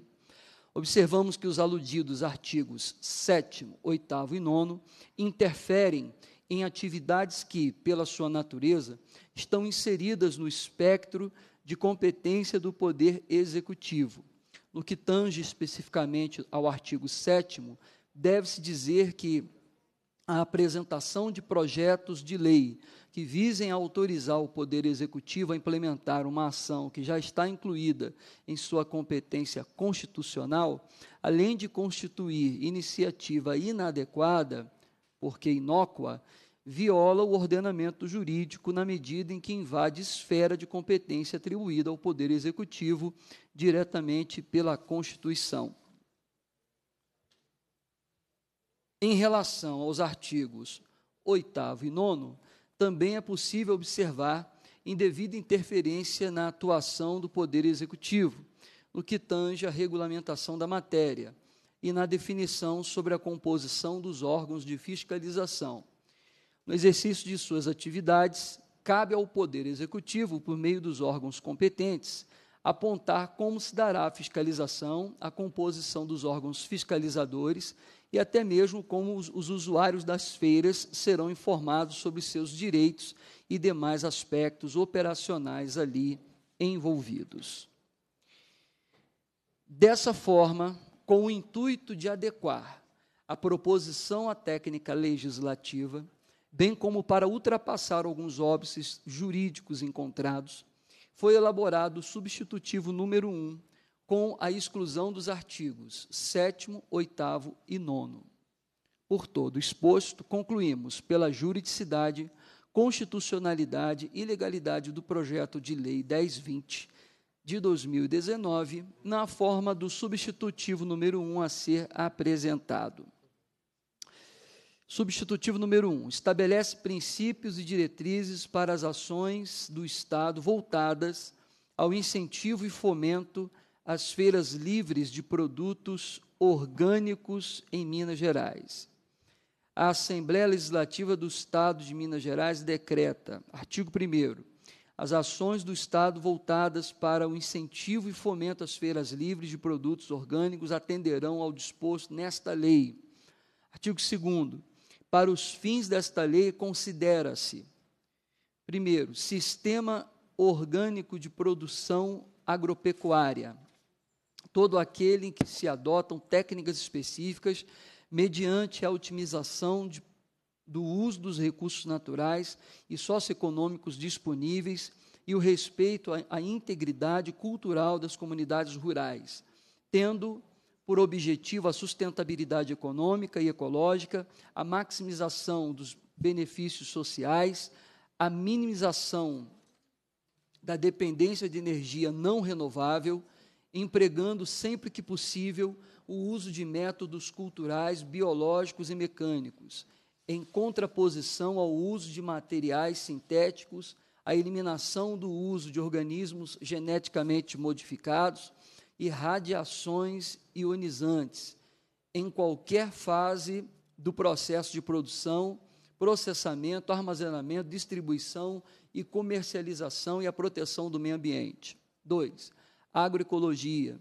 observamos que os aludidos artigos 7, 8 e 9 interferem em atividades que, pela sua natureza, estão inseridas no espectro de competência do Poder Executivo. No que tange especificamente ao artigo 7, deve-se dizer que a apresentação de projetos de lei que visem autorizar o Poder Executivo a implementar uma ação que já está incluída em sua competência constitucional, além de constituir iniciativa inadequada, porque inócua, viola o ordenamento jurídico na medida em que invade esfera de competência atribuída ao Poder Executivo diretamente pela Constituição. Em relação aos artigos 8 e 9, também é possível observar indevida interferência na atuação do Poder Executivo, no que tange à regulamentação da matéria e na definição sobre a composição dos órgãos de fiscalização. No exercício de suas atividades, cabe ao Poder Executivo, por meio dos órgãos competentes, apontar como se dará a fiscalização, a composição dos órgãos fiscalizadores e até mesmo como os, os usuários das feiras serão informados sobre seus direitos e demais aspectos operacionais ali envolvidos. Dessa forma, com o intuito de adequar a proposição à técnica legislativa, bem como para ultrapassar alguns óbices jurídicos encontrados, foi elaborado o substitutivo número 1 com a exclusão dos artigos 7, 8 e 9. Por todo exposto, concluímos pela juridicidade, constitucionalidade e legalidade do projeto de lei 1020 de 2019, na forma do substitutivo número 1 a ser apresentado. Substitutivo número 1 estabelece princípios e diretrizes para as ações do Estado voltadas ao incentivo e fomento as feiras livres de produtos orgânicos em Minas Gerais. A Assembleia Legislativa do Estado de Minas Gerais decreta, artigo 1 as ações do Estado voltadas para o incentivo e fomento às feiras livres de produtos orgânicos atenderão ao disposto nesta lei. Artigo 2 Para os fins desta lei, considera-se, primeiro, sistema orgânico de produção agropecuária todo aquele em que se adotam técnicas específicas mediante a otimização de, do uso dos recursos naturais e socioeconômicos disponíveis e o respeito à, à integridade cultural das comunidades rurais, tendo por objetivo a sustentabilidade econômica e ecológica, a maximização dos benefícios sociais, a minimização da dependência de energia não renovável empregando sempre que possível o uso de métodos culturais, biológicos e mecânicos, em contraposição ao uso de materiais sintéticos, a eliminação do uso de organismos geneticamente modificados e radiações ionizantes em qualquer fase do processo de produção, processamento, armazenamento, distribuição e comercialização e a proteção do meio ambiente. Dois, agroecologia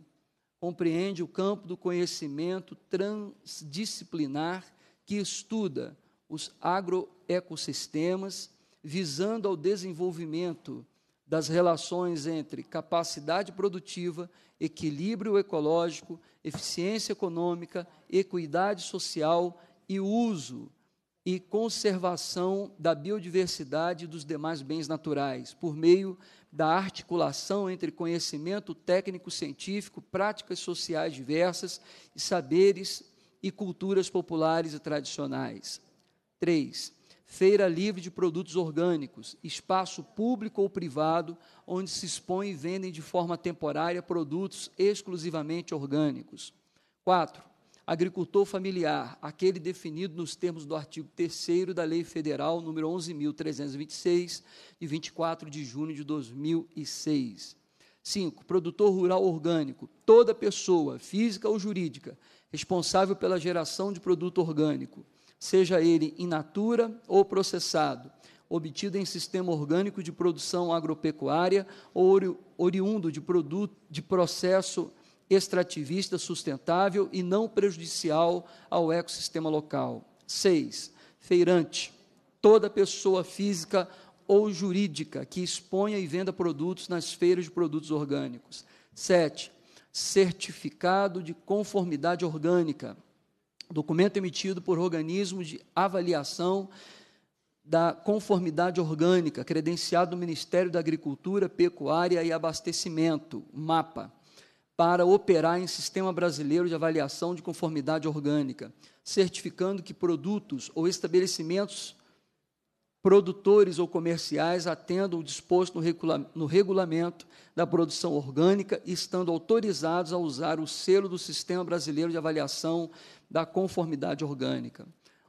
compreende o campo do conhecimento transdisciplinar que estuda os agroecossistemas, visando ao desenvolvimento das relações entre capacidade produtiva, equilíbrio ecológico, eficiência econômica, equidade social e uso e conservação da biodiversidade e dos demais bens naturais, por meio da articulação entre conhecimento técnico-científico, práticas sociais diversas e saberes e culturas populares e tradicionais. 3. Feira livre de produtos orgânicos, espaço público ou privado onde se expõe e vendem de forma temporária produtos exclusivamente orgânicos. 4 agricultor familiar, aquele definido nos termos do artigo 3 da Lei Federal número 11326 de 24 de junho de 2006. 5. Produtor rural orgânico. Toda pessoa, física ou jurídica, responsável pela geração de produto orgânico, seja ele in natura ou processado, obtido em sistema orgânico de produção agropecuária ou oriundo de produto de processo extrativista sustentável e não prejudicial ao ecossistema local. 6. Feirante. Toda pessoa física ou jurídica que exponha e venda produtos nas feiras de produtos orgânicos. 7. Certificado de conformidade orgânica. Documento emitido por organismo de avaliação da conformidade orgânica, credenciado do Ministério da Agricultura, Pecuária e Abastecimento, MAPA para operar em sistema brasileiro de avaliação de conformidade orgânica, certificando que produtos ou estabelecimentos produtores ou comerciais atendam o disposto no regulamento da produção orgânica e estando autorizados a usar o selo do Sistema Brasileiro de Avaliação da Conformidade Orgânica.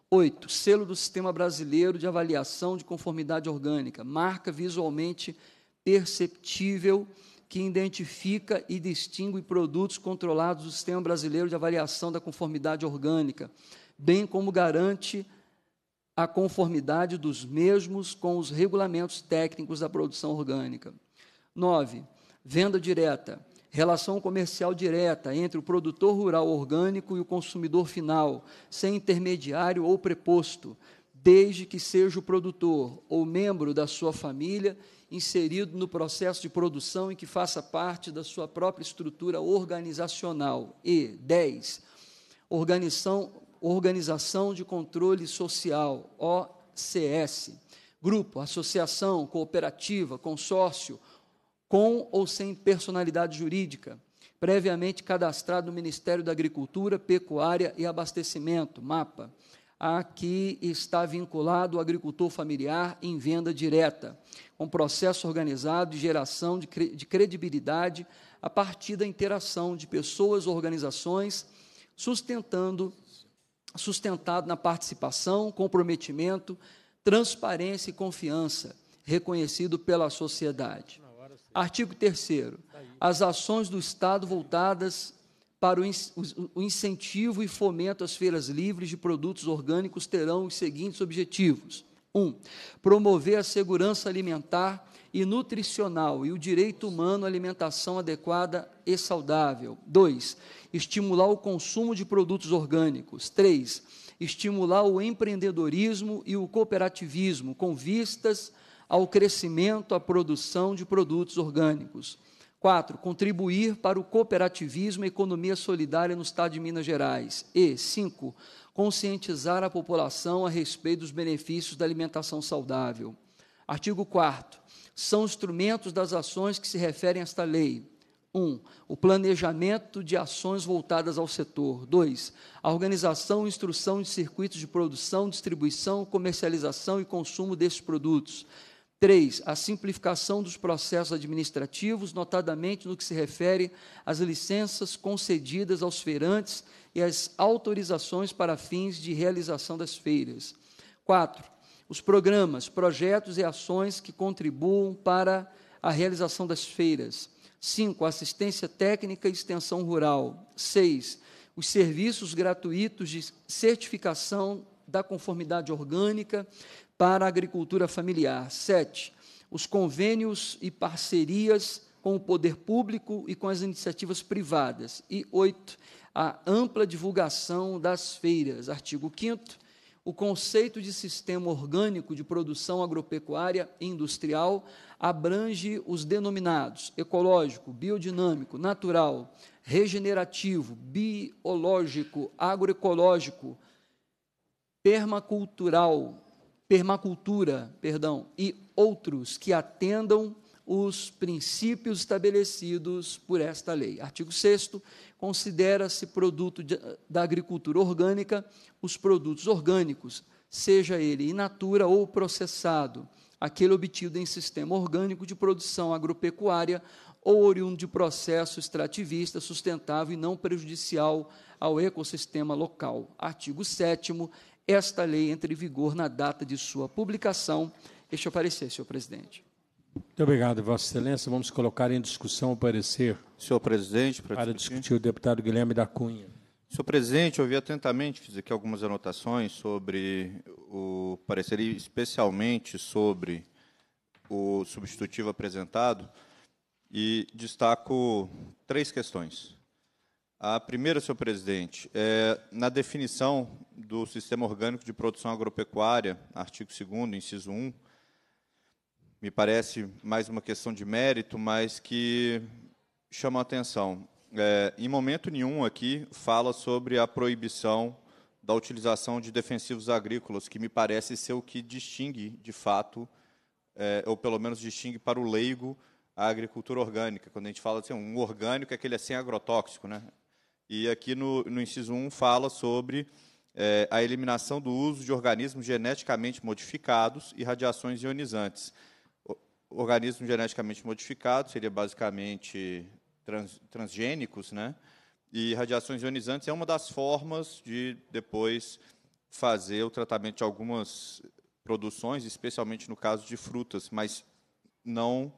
8. Selo do Sistema Brasileiro de Avaliação de Conformidade Orgânica, marca visualmente perceptível que identifica e distingue produtos controlados do Sistema Brasileiro de Avaliação da Conformidade Orgânica, bem como garante a conformidade dos mesmos com os regulamentos técnicos da produção orgânica. 9. Venda direta. Relação comercial direta entre o produtor rural orgânico e o consumidor final, sem intermediário ou preposto, desde que seja o produtor ou membro da sua família inserido no processo de produção e que faça parte da sua própria estrutura organizacional. E 10. Organização, organização de Controle Social, OCS. Grupo, associação, cooperativa, consórcio, com ou sem personalidade jurídica, previamente cadastrado no Ministério da Agricultura, Pecuária e Abastecimento, MAPA a que está vinculado o agricultor familiar em venda direta, com processo organizado de geração de, cre de credibilidade a partir da interação de pessoas, organizações, sustentando, sustentado na participação, comprometimento, transparência e confiança, reconhecido pela sociedade. Artigo 3 As ações do Estado voltadas para o incentivo e fomento às feiras livres de produtos orgânicos terão os seguintes objetivos: 1. Um, promover a segurança alimentar e nutricional e o direito humano à alimentação adequada e saudável. 2. Estimular o consumo de produtos orgânicos. 3. Estimular o empreendedorismo e o cooperativismo com vistas ao crescimento, à produção de produtos orgânicos. Quatro, contribuir para o cooperativismo e economia solidária no Estado de Minas Gerais. E cinco, conscientizar a população a respeito dos benefícios da alimentação saudável. Artigo 4 são instrumentos das ações que se referem a esta lei. 1. Um, o planejamento de ações voltadas ao setor. 2. A organização e instrução de circuitos de produção, distribuição, comercialização e consumo desses produtos. Três, a simplificação dos processos administrativos, notadamente no que se refere às licenças concedidas aos feirantes e às autorizações para fins de realização das feiras. Quatro, os programas, projetos e ações que contribuam para a realização das feiras. Cinco, assistência técnica e extensão rural. Seis, os serviços gratuitos de certificação da conformidade orgânica, para a agricultura familiar. sete Os convênios e parcerias com o poder público e com as iniciativas privadas. E oito A ampla divulgação das feiras. Artigo 5. O conceito de sistema orgânico de produção agropecuária industrial abrange os denominados ecológico, biodinâmico, natural, regenerativo, biológico, agroecológico, permacultural, permacultura, perdão, e outros que atendam os princípios estabelecidos por esta lei. Artigo 6 considera-se produto de, da agricultura orgânica os produtos orgânicos, seja ele in natura ou processado, aquele obtido em sistema orgânico de produção agropecuária ou oriundo de processo extrativista sustentável e não prejudicial ao ecossistema local. Artigo 7 esta lei entre em vigor na data de sua publicação. Este é o parecer, senhor presidente. Muito obrigado, Vossa Excelência. Vamos colocar em discussão o parecer. Senhor presidente, para, para discutir. discutir o deputado Guilherme da Cunha. Senhor presidente, ouvi atentamente, fiz aqui algumas anotações sobre o parecer, especialmente sobre o substitutivo apresentado, e destaco três questões. A primeira, senhor presidente, é, na definição do Sistema Orgânico de Produção Agropecuária, artigo 2 inciso 1, me parece mais uma questão de mérito, mas que chama a atenção. É, em momento nenhum aqui fala sobre a proibição da utilização de defensivos agrícolas, que me parece ser o que distingue, de fato, é, ou pelo menos distingue para o leigo, a agricultura orgânica. Quando a gente fala assim, um orgânico é aquele é sem assim agrotóxico, né? E aqui no, no inciso 1 fala sobre é, a eliminação do uso de organismos geneticamente modificados e radiações ionizantes. organismos geneticamente modificados seria basicamente trans, transgênicos, né? E radiações ionizantes é uma das formas de depois fazer o tratamento de algumas produções, especialmente no caso de frutas, mas não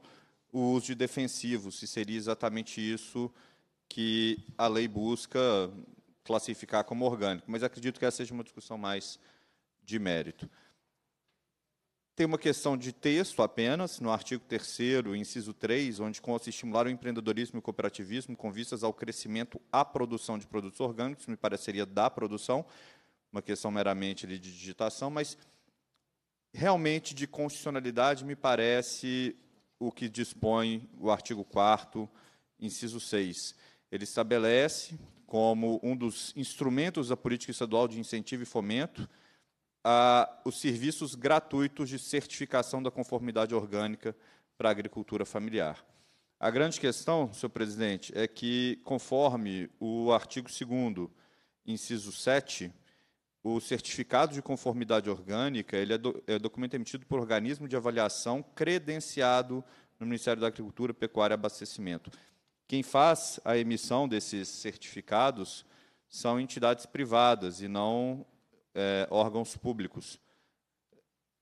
o uso de defensivos, se seria exatamente isso que a lei busca classificar como orgânico, mas acredito que essa seja uma discussão mais de mérito. Tem uma questão de texto apenas, no artigo 3 inciso 3, onde consta estimular o empreendedorismo e o cooperativismo com vistas ao crescimento à produção de produtos orgânicos, me pareceria da produção, uma questão meramente de digitação, mas realmente de constitucionalidade me parece o que dispõe o artigo 4 inciso 6 ele estabelece como um dos instrumentos da política estadual de incentivo e fomento a, os serviços gratuitos de certificação da conformidade orgânica para a agricultura familiar. A grande questão, senhor presidente, é que, conforme o artigo 2 inciso 7, o certificado de conformidade orgânica ele é, do, é documento emitido por organismo de avaliação credenciado no Ministério da Agricultura, Pecuária e Abastecimento. Quem faz a emissão desses certificados são entidades privadas e não é, órgãos públicos.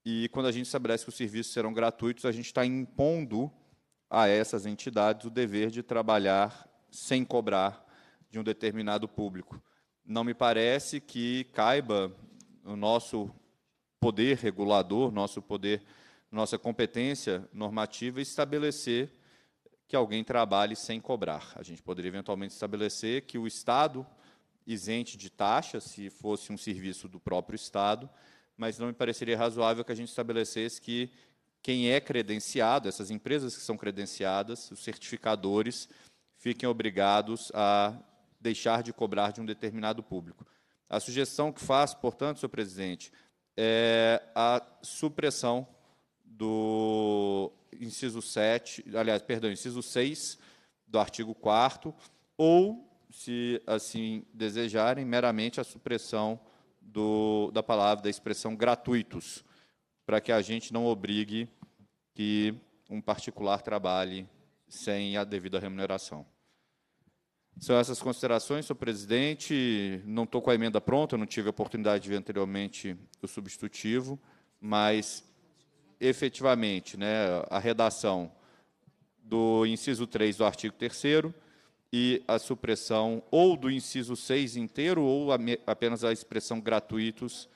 E quando a gente estabelece que os serviços serão gratuitos, a gente está impondo a essas entidades o dever de trabalhar sem cobrar de um determinado público. Não me parece que caiba o nosso poder regulador, nosso poder, nossa competência normativa estabelecer que alguém trabalhe sem cobrar. A gente poderia eventualmente estabelecer que o Estado isente de taxa, se fosse um serviço do próprio Estado, mas não me pareceria razoável que a gente estabelecesse que quem é credenciado, essas empresas que são credenciadas, os certificadores, fiquem obrigados a deixar de cobrar de um determinado público. A sugestão que faço, portanto, senhor presidente, é a supressão do inciso 7, aliás, perdão, inciso 6 do artigo 4 ou, se assim desejarem, meramente a supressão do, da palavra, da expressão gratuitos, para que a gente não obrigue que um particular trabalhe sem a devida remuneração. São essas considerações, senhor presidente. Não estou com a emenda pronta, não tive a oportunidade de ver anteriormente o substitutivo, mas efetivamente né, a redação do inciso 3 do artigo 3 e a supressão ou do inciso 6 inteiro ou a me, apenas a expressão gratuitos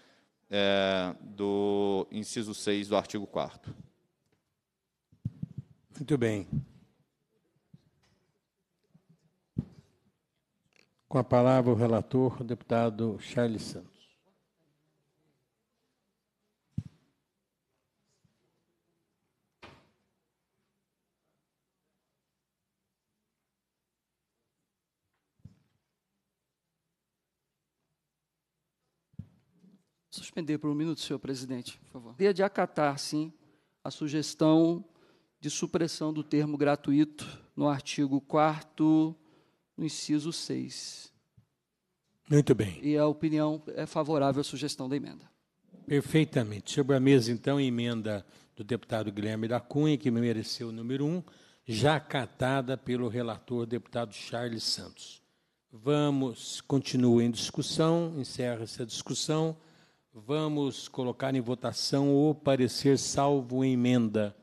é, do inciso 6 do artigo 4 Muito bem. Com a palavra o relator, o deputado Charles Santos. Suspender por um minuto, senhor presidente, por favor. Dia de acatar, sim, a sugestão de supressão do termo gratuito no artigo 4 no inciso 6. Muito bem. E a opinião é favorável à sugestão da emenda. Perfeitamente. Sobre a mesa, então, a emenda do deputado Guilherme da Cunha, que mereceu o número 1, já acatada pelo relator deputado Charles Santos. Vamos, continua em discussão, encerra-se a discussão. Vamos colocar em votação o parecer salvo emenda.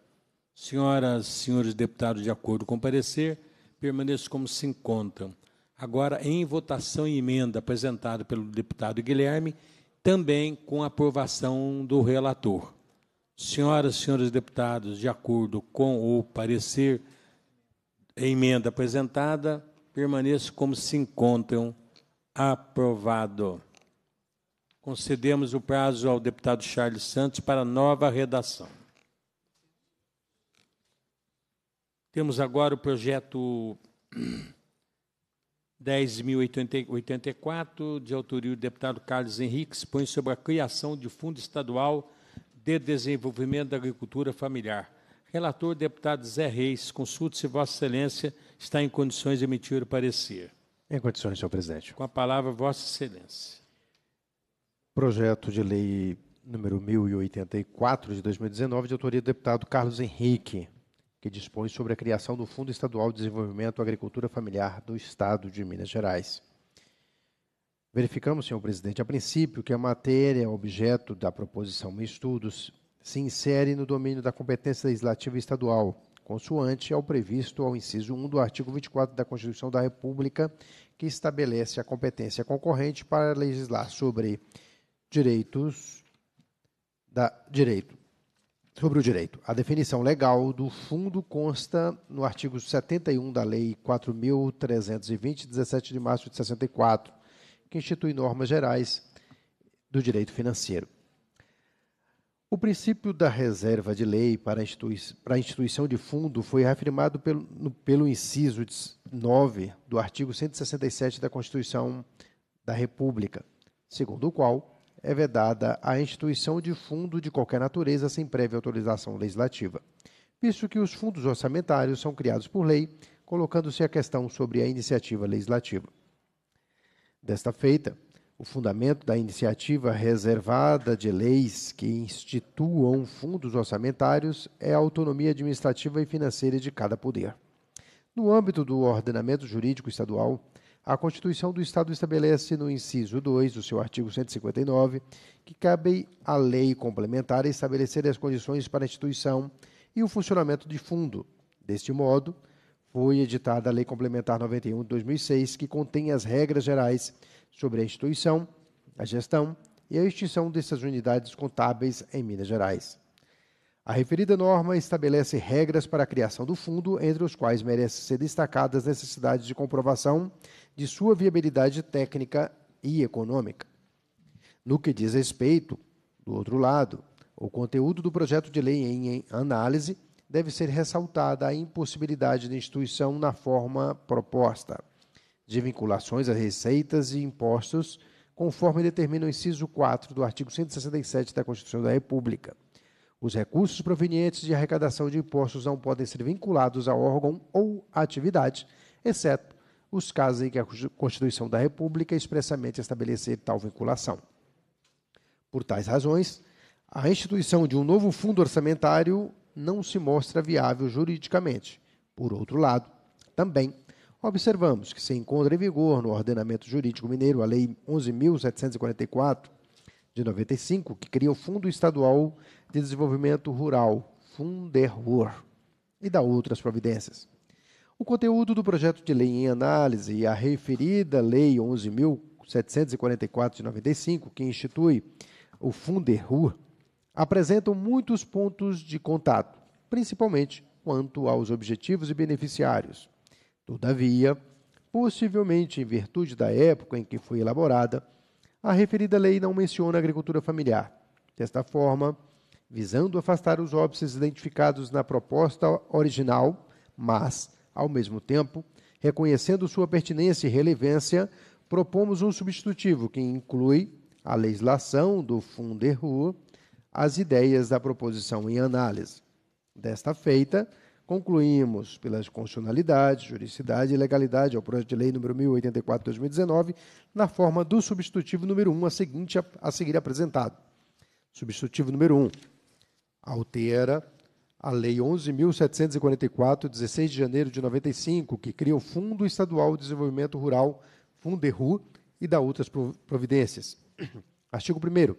Senhoras, senhores deputados, de acordo com o parecer, permaneço como se encontram. Agora, em votação emenda apresentada pelo deputado Guilherme, também com aprovação do relator. Senhoras, senhores deputados, de acordo com o parecer emenda apresentada, permaneço como se encontram. Aprovado concedemos o prazo ao deputado Charles Santos para nova redação. Temos agora o projeto 10.084, de autoria do deputado Carlos que põe sobre a criação de Fundo Estadual de Desenvolvimento da Agricultura Familiar. Relator deputado Zé Reis, consulte se Vossa Excelência está em condições de emitir o parecer. Em condições, senhor presidente. Com a palavra, Vossa Excelência projeto de lei número 1084 de 2019, de autoria do deputado Carlos Henrique, que dispõe sobre a criação do Fundo Estadual de Desenvolvimento Agricultura Familiar do Estado de Minas Gerais. Verificamos, senhor presidente, a princípio que a matéria objeto da proposição de estudos se insere no domínio da competência legislativa estadual, consoante ao previsto ao inciso 1 do artigo 24 da Constituição da República, que estabelece a competência concorrente para legislar sobre direitos da direito sobre o direito. A definição legal do fundo consta no artigo 71 da Lei 4.320, 17 de março de 64, que institui normas gerais do direito financeiro. O princípio da reserva de lei para a, institui para instituição de fundo foi reafirmado pelo, no, pelo inciso 9 do artigo 167 da Constituição da República, segundo o qual é vedada a instituição de fundo de qualquer natureza sem prévia autorização legislativa, visto que os fundos orçamentários são criados por lei, colocando-se a questão sobre a iniciativa legislativa. Desta feita, o fundamento da iniciativa reservada de leis que instituam fundos orçamentários é a autonomia administrativa e financeira de cada poder. No âmbito do ordenamento jurídico estadual, a Constituição do Estado estabelece no inciso 2 do seu artigo 159 que cabe à lei complementar estabelecer as condições para a instituição e o funcionamento de fundo. Deste modo, foi editada a Lei Complementar 91 de 2006, que contém as regras gerais sobre a instituição, a gestão e a extinção dessas unidades contábeis em Minas Gerais. A referida norma estabelece regras para a criação do fundo, entre os quais merecem ser destacadas necessidades de comprovação de sua viabilidade técnica e econômica. No que diz respeito, do outro lado, o conteúdo do projeto de lei em análise deve ser ressaltada a impossibilidade da instituição, na forma proposta, de vinculações a receitas e impostos, conforme determina o inciso 4 do artigo 167 da Constituição da República os recursos provenientes de arrecadação de impostos não podem ser vinculados a órgão ou atividade, exceto os casos em que a Constituição da República expressamente estabelecer tal vinculação. Por tais razões, a instituição de um novo fundo orçamentário não se mostra viável juridicamente. Por outro lado, também observamos que se encontra em vigor no ordenamento jurídico mineiro a Lei 11.744 de 95, que cria o Fundo Estadual de Desenvolvimento Rural, Funderur, e da outras providências. O conteúdo do projeto de lei em análise e a referida Lei 11.744 de 95, que institui o Funderur, apresentam muitos pontos de contato, principalmente quanto aos objetivos e beneficiários. Todavia, possivelmente em virtude da época em que foi elaborada, a referida lei não menciona a agricultura familiar. Desta forma, visando afastar os óbices identificados na proposta original, mas, ao mesmo tempo, reconhecendo sua pertinência e relevância, propomos um substitutivo que inclui a legislação do Funderru, as ideias da proposição em análise. Desta feita, concluímos pelas constitucionalidade, juridicidade e legalidade ao projeto de lei número 1084/2019, na forma do substitutivo número 1 a seguinte a seguir apresentado. Substitutivo número 1 altera a Lei 11.744, 16 de janeiro de 95, que cria o Fundo Estadual de Desenvolvimento Rural, Funderru, e dá outras providências. [CLEARS THROAT] Artigo 1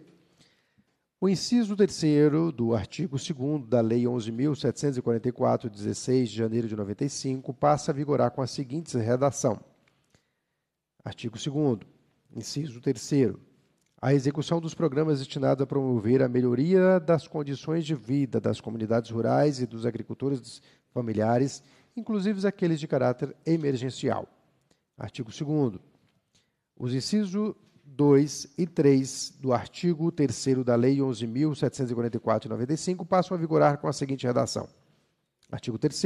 O inciso 3 do artigo 2 da Lei 11.744, 16 de janeiro de 95, passa a vigorar com a seguinte redação. Artigo 2 Inciso 3 a execução dos programas destinados a promover a melhoria das condições de vida das comunidades rurais e dos agricultores familiares, inclusive aqueles de caráter emergencial. Artigo 2 Os incisos 2 e 3 do artigo 3 da Lei 11.744 95 passam a vigorar com a seguinte redação. Artigo 3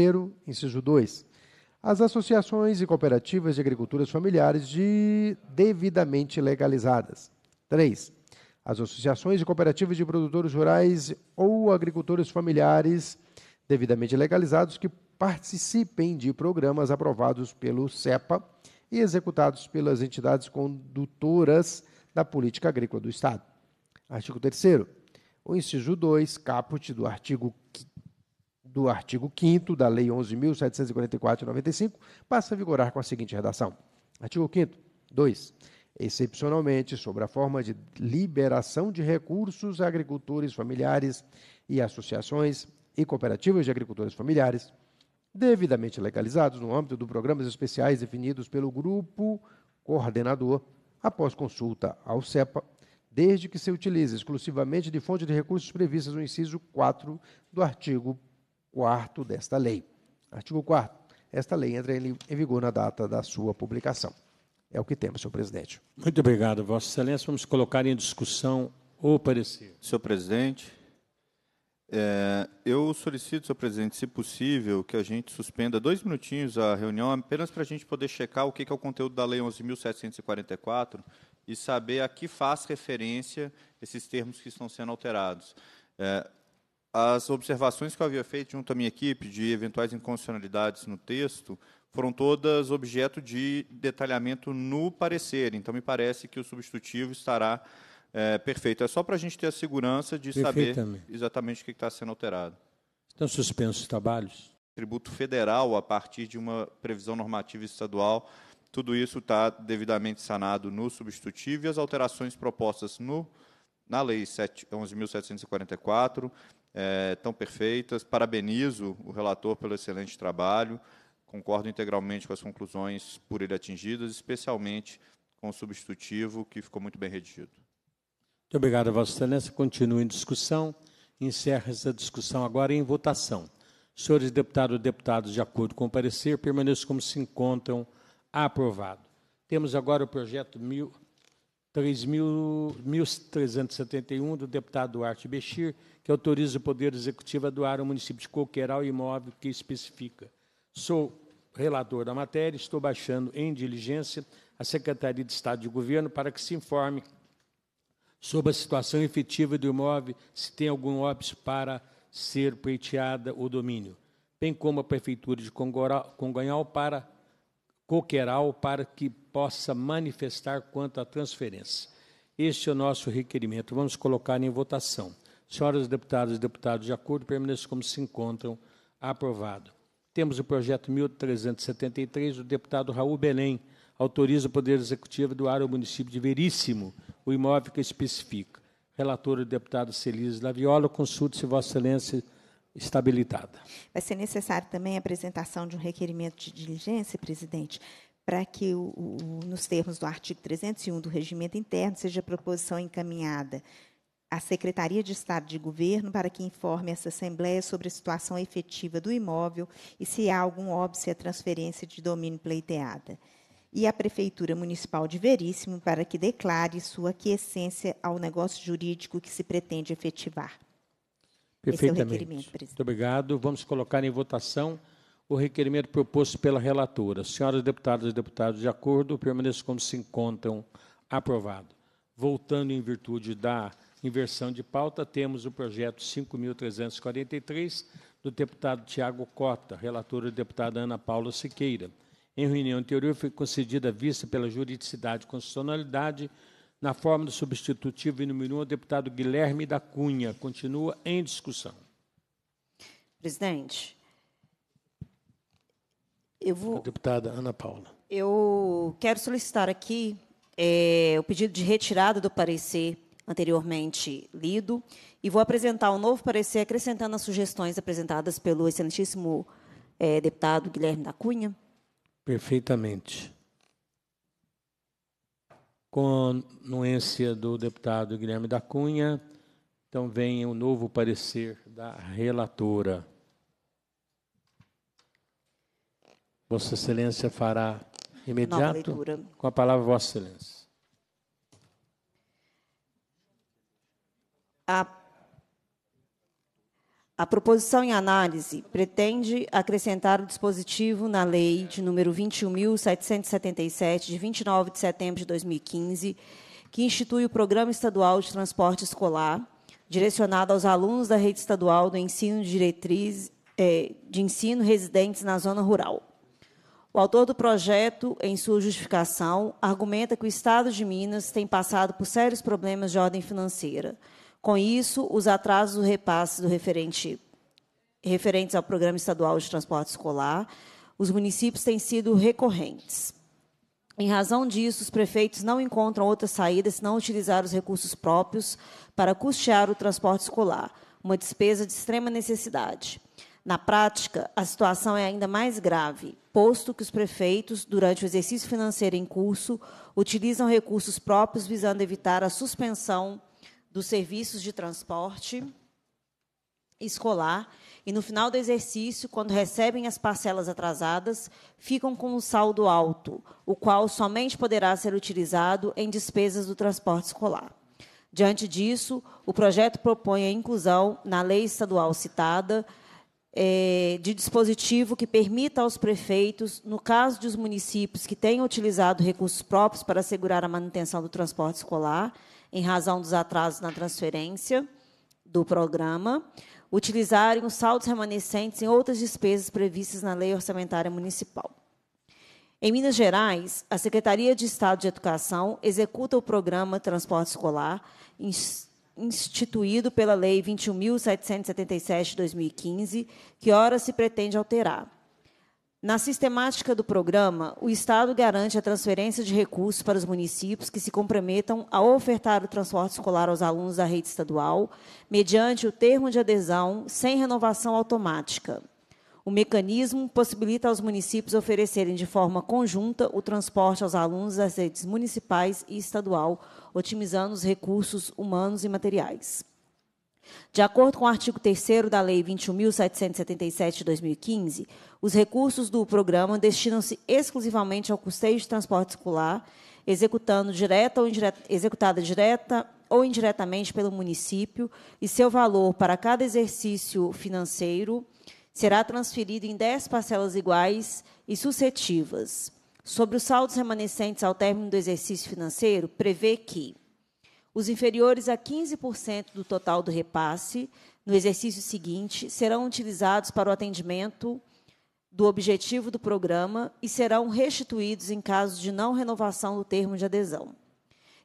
inciso 2 as associações e cooperativas de agriculturas familiares de devidamente legalizadas 3. As associações e cooperativas de produtores rurais ou agricultores familiares devidamente legalizados que participem de programas aprovados pelo CEPA e executados pelas entidades condutoras da política agrícola do Estado. Artigo 3 O inciso 2, caput do artigo do artigo 5 da Lei 11.744 de 95 passa a vigorar com a seguinte redação. Artigo 5 2 excepcionalmente sobre a forma de liberação de recursos a agricultores familiares e associações e cooperativas de agricultores familiares, devidamente legalizados no âmbito do programas especiais definidos pelo grupo coordenador após consulta ao CEPA, desde que se utilize exclusivamente de fonte de recursos previstas no inciso 4 do artigo 4 desta lei. Artigo 4 esta lei entra em vigor na data da sua publicação. É o que temos, senhor presidente. Muito obrigado, Vossa Excelência. Vamos colocar em discussão o parecer. Senhor presidente, é, eu solicito, senhor presidente, se possível, que a gente suspenda dois minutinhos a reunião, apenas para a gente poder checar o que é o conteúdo da Lei 11.744 e saber a que faz referência esses termos que estão sendo alterados. É, as observações que eu havia feito junto à minha equipe de eventuais inconstitucionalidades no texto foram todas objeto de detalhamento no parecer. Então, me parece que o substitutivo estará é, perfeito. É só para a gente ter a segurança de saber exatamente o que está sendo alterado. Estão suspensos os trabalhos? Tributo federal, a partir de uma previsão normativa estadual, tudo isso está devidamente sanado no substitutivo e as alterações propostas no, na Lei 11.744 é, tão perfeitas. Parabenizo o relator pelo excelente trabalho, concordo integralmente com as conclusões por ele atingidas, especialmente com o substitutivo, que ficou muito bem redigido. Muito obrigado, Vossa Excelência. Continua em discussão. Encerra essa discussão agora em votação. Senhores deputados e deputados, de acordo com o parecer, permaneçam como se encontram. Aprovado. Temos agora o projeto 1371 do deputado Duarte Bechir, que autoriza o Poder Executivo a doar ao município de Coqueiral imóvel que especifica. Sou relator da matéria, estou baixando em diligência a Secretaria de Estado de Governo para que se informe sobre a situação efetiva do imóvel, se tem algum óbito para ser pleiteada o domínio, bem como a Prefeitura de Congonhal para Coqueiral para que possa manifestar quanto à transferência. Este é o nosso requerimento. Vamos colocar em votação. Senhoras deputadas e deputados, de acordo, permaneçam como se encontram. Aprovado. Temos o projeto 1373 do deputado Raul Belém. Autoriza o Poder Executivo do área ao município de Veríssimo o imóvel que especifica. Relatora o deputado Celise Laviola, consulte se Vossa Excelência está habilitada. Vai ser necessário também a apresentação de um requerimento de diligência, presidente, para que, o, o, nos termos do artigo 301 do Regimento Interno, seja a proposição encaminhada à Secretaria de Estado de Governo para que informe essa Assembleia sobre a situação efetiva do imóvel e se há algum óbice à transferência de domínio pleiteada. E à Prefeitura Municipal de Veríssimo para que declare sua aquiescência ao negócio jurídico que se pretende efetivar. É Perfeitamente. É Muito obrigado. Vamos colocar em votação o requerimento proposto pela relatora. Senhoras deputadas e deputados, de acordo, permaneçam como se encontram. Aprovado. Voltando em virtude da inversão de pauta, temos o projeto 5.343 do deputado Tiago Cota, relatora do deputado Ana Paula Siqueira. Em reunião anterior, foi concedida a vista pela juridicidade e constitucionalidade na forma do substitutivo e número 1, o deputado Guilherme da Cunha. Continua em discussão. Presidente, eu vou... A deputada Ana Paula. Eu quero solicitar aqui é, o pedido de retirada do parecer anteriormente lido, e vou apresentar um novo parecer acrescentando as sugestões apresentadas pelo excelentíssimo é, deputado Guilherme da Cunha. Perfeitamente. Com anuência do deputado Guilherme da Cunha, então vem o um novo parecer da relatora. Vossa Excelência fará imediato com a palavra Vossa Excelência. A, a proposição em análise pretende acrescentar o dispositivo na Lei de número 21.777, de 29 de setembro de 2015, que institui o Programa Estadual de Transporte Escolar, direcionado aos alunos da rede estadual do ensino de diretriz é, de ensino residentes na zona rural. O autor do projeto, em sua justificação, argumenta que o Estado de Minas tem passado por sérios problemas de ordem financeira, com isso, os atrasos do repasse do referente, referentes ao Programa Estadual de Transporte Escolar, os municípios têm sido recorrentes. Em razão disso, os prefeitos não encontram outra saída senão utilizar os recursos próprios para custear o transporte escolar, uma despesa de extrema necessidade. Na prática, a situação é ainda mais grave, posto que os prefeitos, durante o exercício financeiro em curso, utilizam recursos próprios visando evitar a suspensão dos serviços de transporte escolar e no final do exercício, quando recebem as parcelas atrasadas, ficam com um saldo alto, o qual somente poderá ser utilizado em despesas do transporte escolar. Diante disso, o projeto propõe a inclusão na lei estadual citada eh, de dispositivo que permita aos prefeitos, no caso dos municípios que tenham utilizado recursos próprios para assegurar a manutenção do transporte escolar, em razão dos atrasos na transferência do programa, utilizarem os saldos remanescentes em outras despesas previstas na Lei Orçamentária Municipal. Em Minas Gerais, a Secretaria de Estado de Educação executa o programa Transporte Escolar, instituído pela Lei 21.777 de 2015, que ora se pretende alterar. Na sistemática do programa, o Estado garante a transferência de recursos para os municípios que se comprometam a ofertar o transporte escolar aos alunos da rede estadual, mediante o termo de adesão sem renovação automática. O mecanismo possibilita aos municípios oferecerem de forma conjunta o transporte aos alunos das redes municipais e estadual, otimizando os recursos humanos e materiais. De acordo com o artigo 3 da Lei 21.777 de 2015, os recursos do programa destinam-se exclusivamente ao custeio de transporte escolar, executando direta ou indireta, executada direta ou indiretamente pelo município, e seu valor para cada exercício financeiro será transferido em 10 parcelas iguais e sucessivas. Sobre os saldos remanescentes ao término do exercício financeiro, prevê que os inferiores a 15% do total do repasse no exercício seguinte serão utilizados para o atendimento do objetivo do programa e serão restituídos em caso de não renovação do termo de adesão.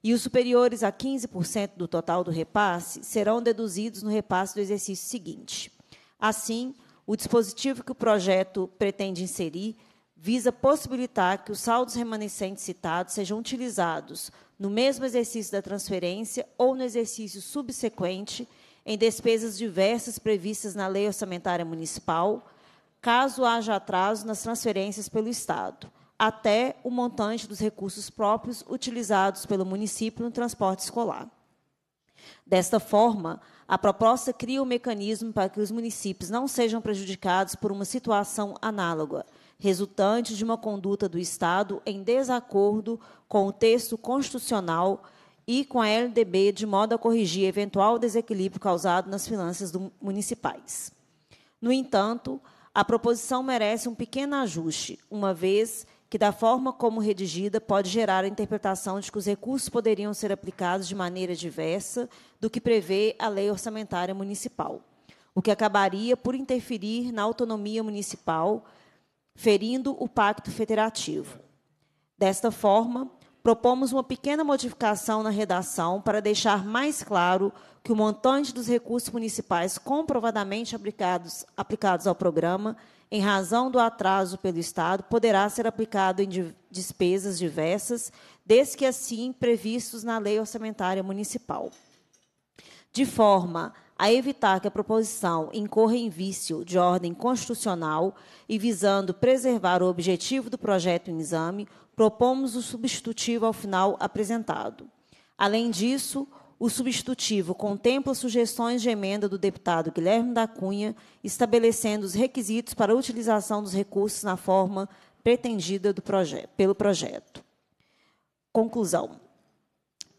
E os superiores a 15% do total do repasse serão deduzidos no repasse do exercício seguinte. Assim, o dispositivo que o projeto pretende inserir visa possibilitar que os saldos remanescentes citados sejam utilizados no mesmo exercício da transferência ou no exercício subsequente, em despesas diversas previstas na Lei Orçamentária Municipal, caso haja atraso nas transferências pelo Estado, até o montante dos recursos próprios utilizados pelo município no transporte escolar. Desta forma, a proposta cria um mecanismo para que os municípios não sejam prejudicados por uma situação análoga resultante de uma conduta do Estado em desacordo com o texto constitucional e com a LDB, de modo a corrigir eventual desequilíbrio causado nas finanças municipais. No entanto, a proposição merece um pequeno ajuste, uma vez que, da forma como redigida, pode gerar a interpretação de que os recursos poderiam ser aplicados de maneira diversa do que prevê a Lei Orçamentária Municipal, o que acabaria por interferir na autonomia municipal ferindo o Pacto Federativo. Desta forma, propomos uma pequena modificação na redação para deixar mais claro que o montante dos recursos municipais comprovadamente aplicados, aplicados ao programa, em razão do atraso pelo Estado, poderá ser aplicado em despesas diversas, desde que assim previstos na Lei Orçamentária Municipal. De forma a evitar que a proposição incorra em vício de ordem constitucional e visando preservar o objetivo do projeto em exame, propomos o substitutivo ao final apresentado. Além disso, o substitutivo contempla sugestões de emenda do deputado Guilherme da Cunha, estabelecendo os requisitos para a utilização dos recursos na forma pretendida proje pelo projeto. Conclusão.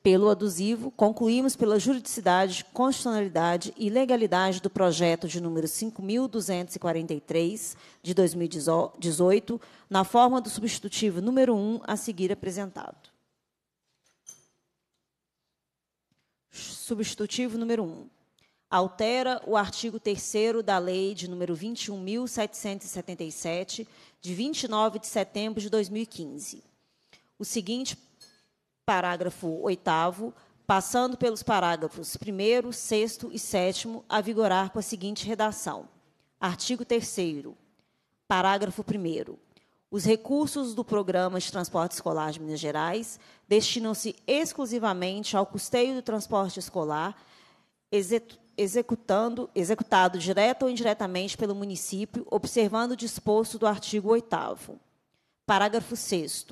Pelo adusivo, concluímos pela juridicidade, constitucionalidade e legalidade do projeto de número 5.243, de 2018, na forma do substitutivo número 1 a seguir apresentado. Substitutivo número 1. Altera o artigo 3 da Lei de número 21.777, de 29 de setembro de 2015. O seguinte parágrafo 8 passando pelos parágrafos 1 6 e 7 a vigorar com a seguinte redação. Artigo 3 parágrafo 1 Os recursos do Programa de Transporte Escolar de Minas Gerais destinam-se exclusivamente ao custeio do transporte escolar executando, executado direta ou indiretamente pelo município, observando o disposto do artigo 8 Parágrafo 6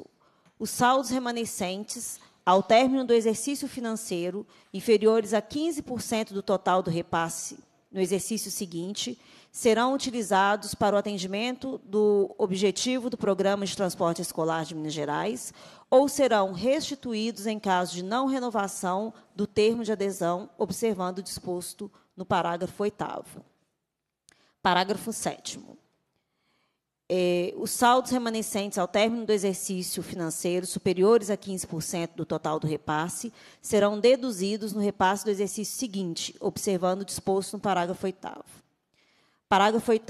os saldos remanescentes ao término do exercício financeiro, inferiores a 15% do total do repasse no exercício seguinte, serão utilizados para o atendimento do objetivo do Programa de Transporte Escolar de Minas Gerais ou serão restituídos em caso de não renovação do termo de adesão, observando o disposto no parágrafo 8 Parágrafo 7 é, os saldos remanescentes ao término do exercício financeiro, superiores a 15% do total do repasse, serão deduzidos no repasse do exercício seguinte, observando o disposto no parágrafo 8. Parágrafo 8.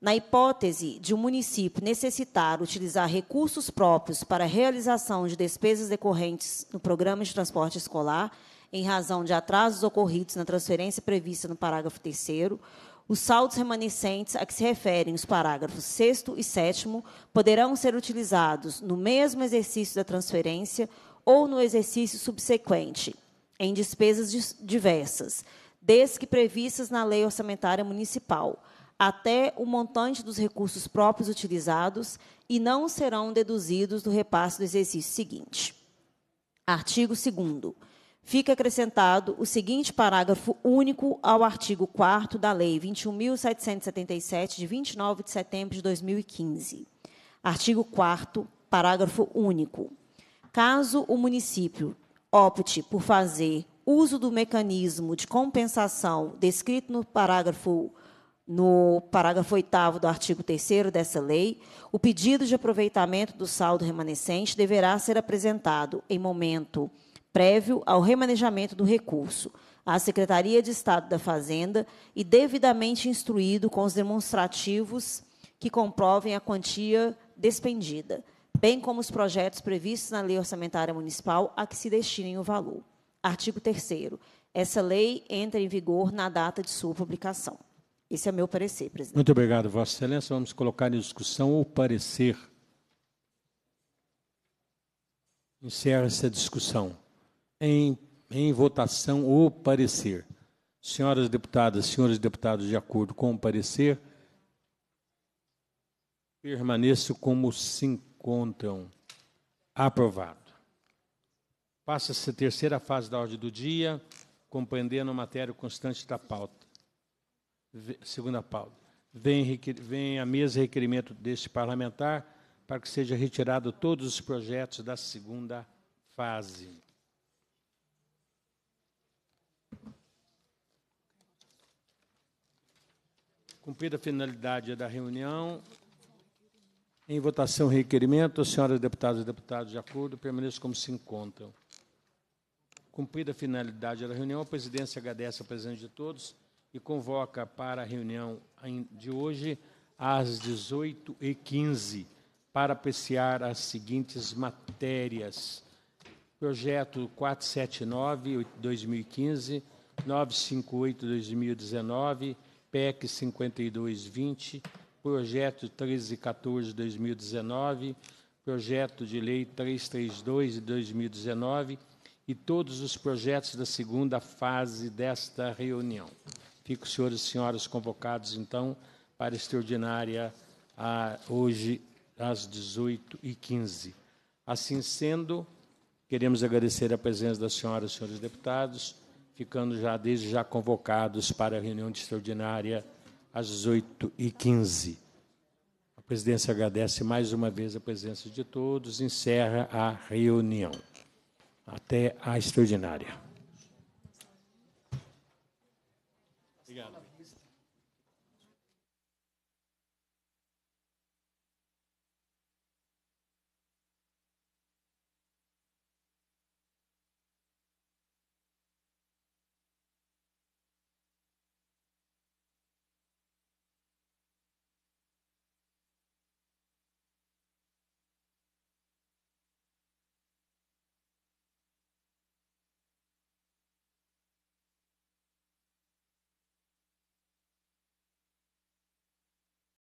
Na hipótese de o um município necessitar utilizar recursos próprios para a realização de despesas decorrentes no programa de transporte escolar, em razão de atrasos ocorridos na transferência prevista no parágrafo 3 os saldos remanescentes a que se referem os parágrafos 6 e 7 poderão ser utilizados no mesmo exercício da transferência ou no exercício subsequente, em despesas diversas, desde que previstas na Lei Orçamentária Municipal, até o montante dos recursos próprios utilizados e não serão deduzidos do repasse do exercício seguinte. Artigo 2 fica acrescentado o seguinte parágrafo único ao artigo 4 da Lei 21.777, de 29 de setembro de 2015. Artigo 4, parágrafo único. Caso o município opte por fazer uso do mecanismo de compensação descrito no parágrafo no parágrafo 8 do artigo 3 dessa lei, o pedido de aproveitamento do saldo remanescente deverá ser apresentado em momento prévio ao remanejamento do recurso, à Secretaria de Estado da Fazenda e devidamente instruído com os demonstrativos que comprovem a quantia despendida, bem como os projetos previstos na Lei Orçamentária Municipal a que se destinem o valor. Artigo 3 Essa lei entra em vigor na data de sua publicação. Esse é meu parecer, presidente. Muito obrigado, Vossa Excelência. Vamos colocar em discussão o parecer. Encerra essa discussão em, em votação o parecer. Senhoras deputadas, senhores deputados, de acordo com o parecer, permaneço como se encontram. Aprovado. Passa-se a terceira fase da ordem do dia, compreendendo a matéria constante da pauta. Segunda pauta. Vem, vem à mesa requerimento deste parlamentar para que seja retirado todos os projetos da segunda fase. Cumprida a finalidade da reunião, em votação requerimento, senhoras deputadas e deputados, de acordo, permaneçam como se encontram. Cumprida a finalidade da reunião, a presidência agradece a presença de todos e convoca para a reunião de hoje às 18h15 para apreciar as seguintes matérias. Projeto 479-2015, 958-2019, PEC 5220, Projeto 1314 de 2019, Projeto de Lei 332 de 2019 e todos os projetos da segunda fase desta reunião. Fico, senhores e senhoras, convocados, então, para extraordinária a, hoje às 18h15. Assim sendo, queremos agradecer a presença das senhoras e senhores deputados ficando já desde já convocados para a reunião extraordinária às 18h15. A presidência agradece mais uma vez a presença de todos, e encerra a reunião. Até a extraordinária.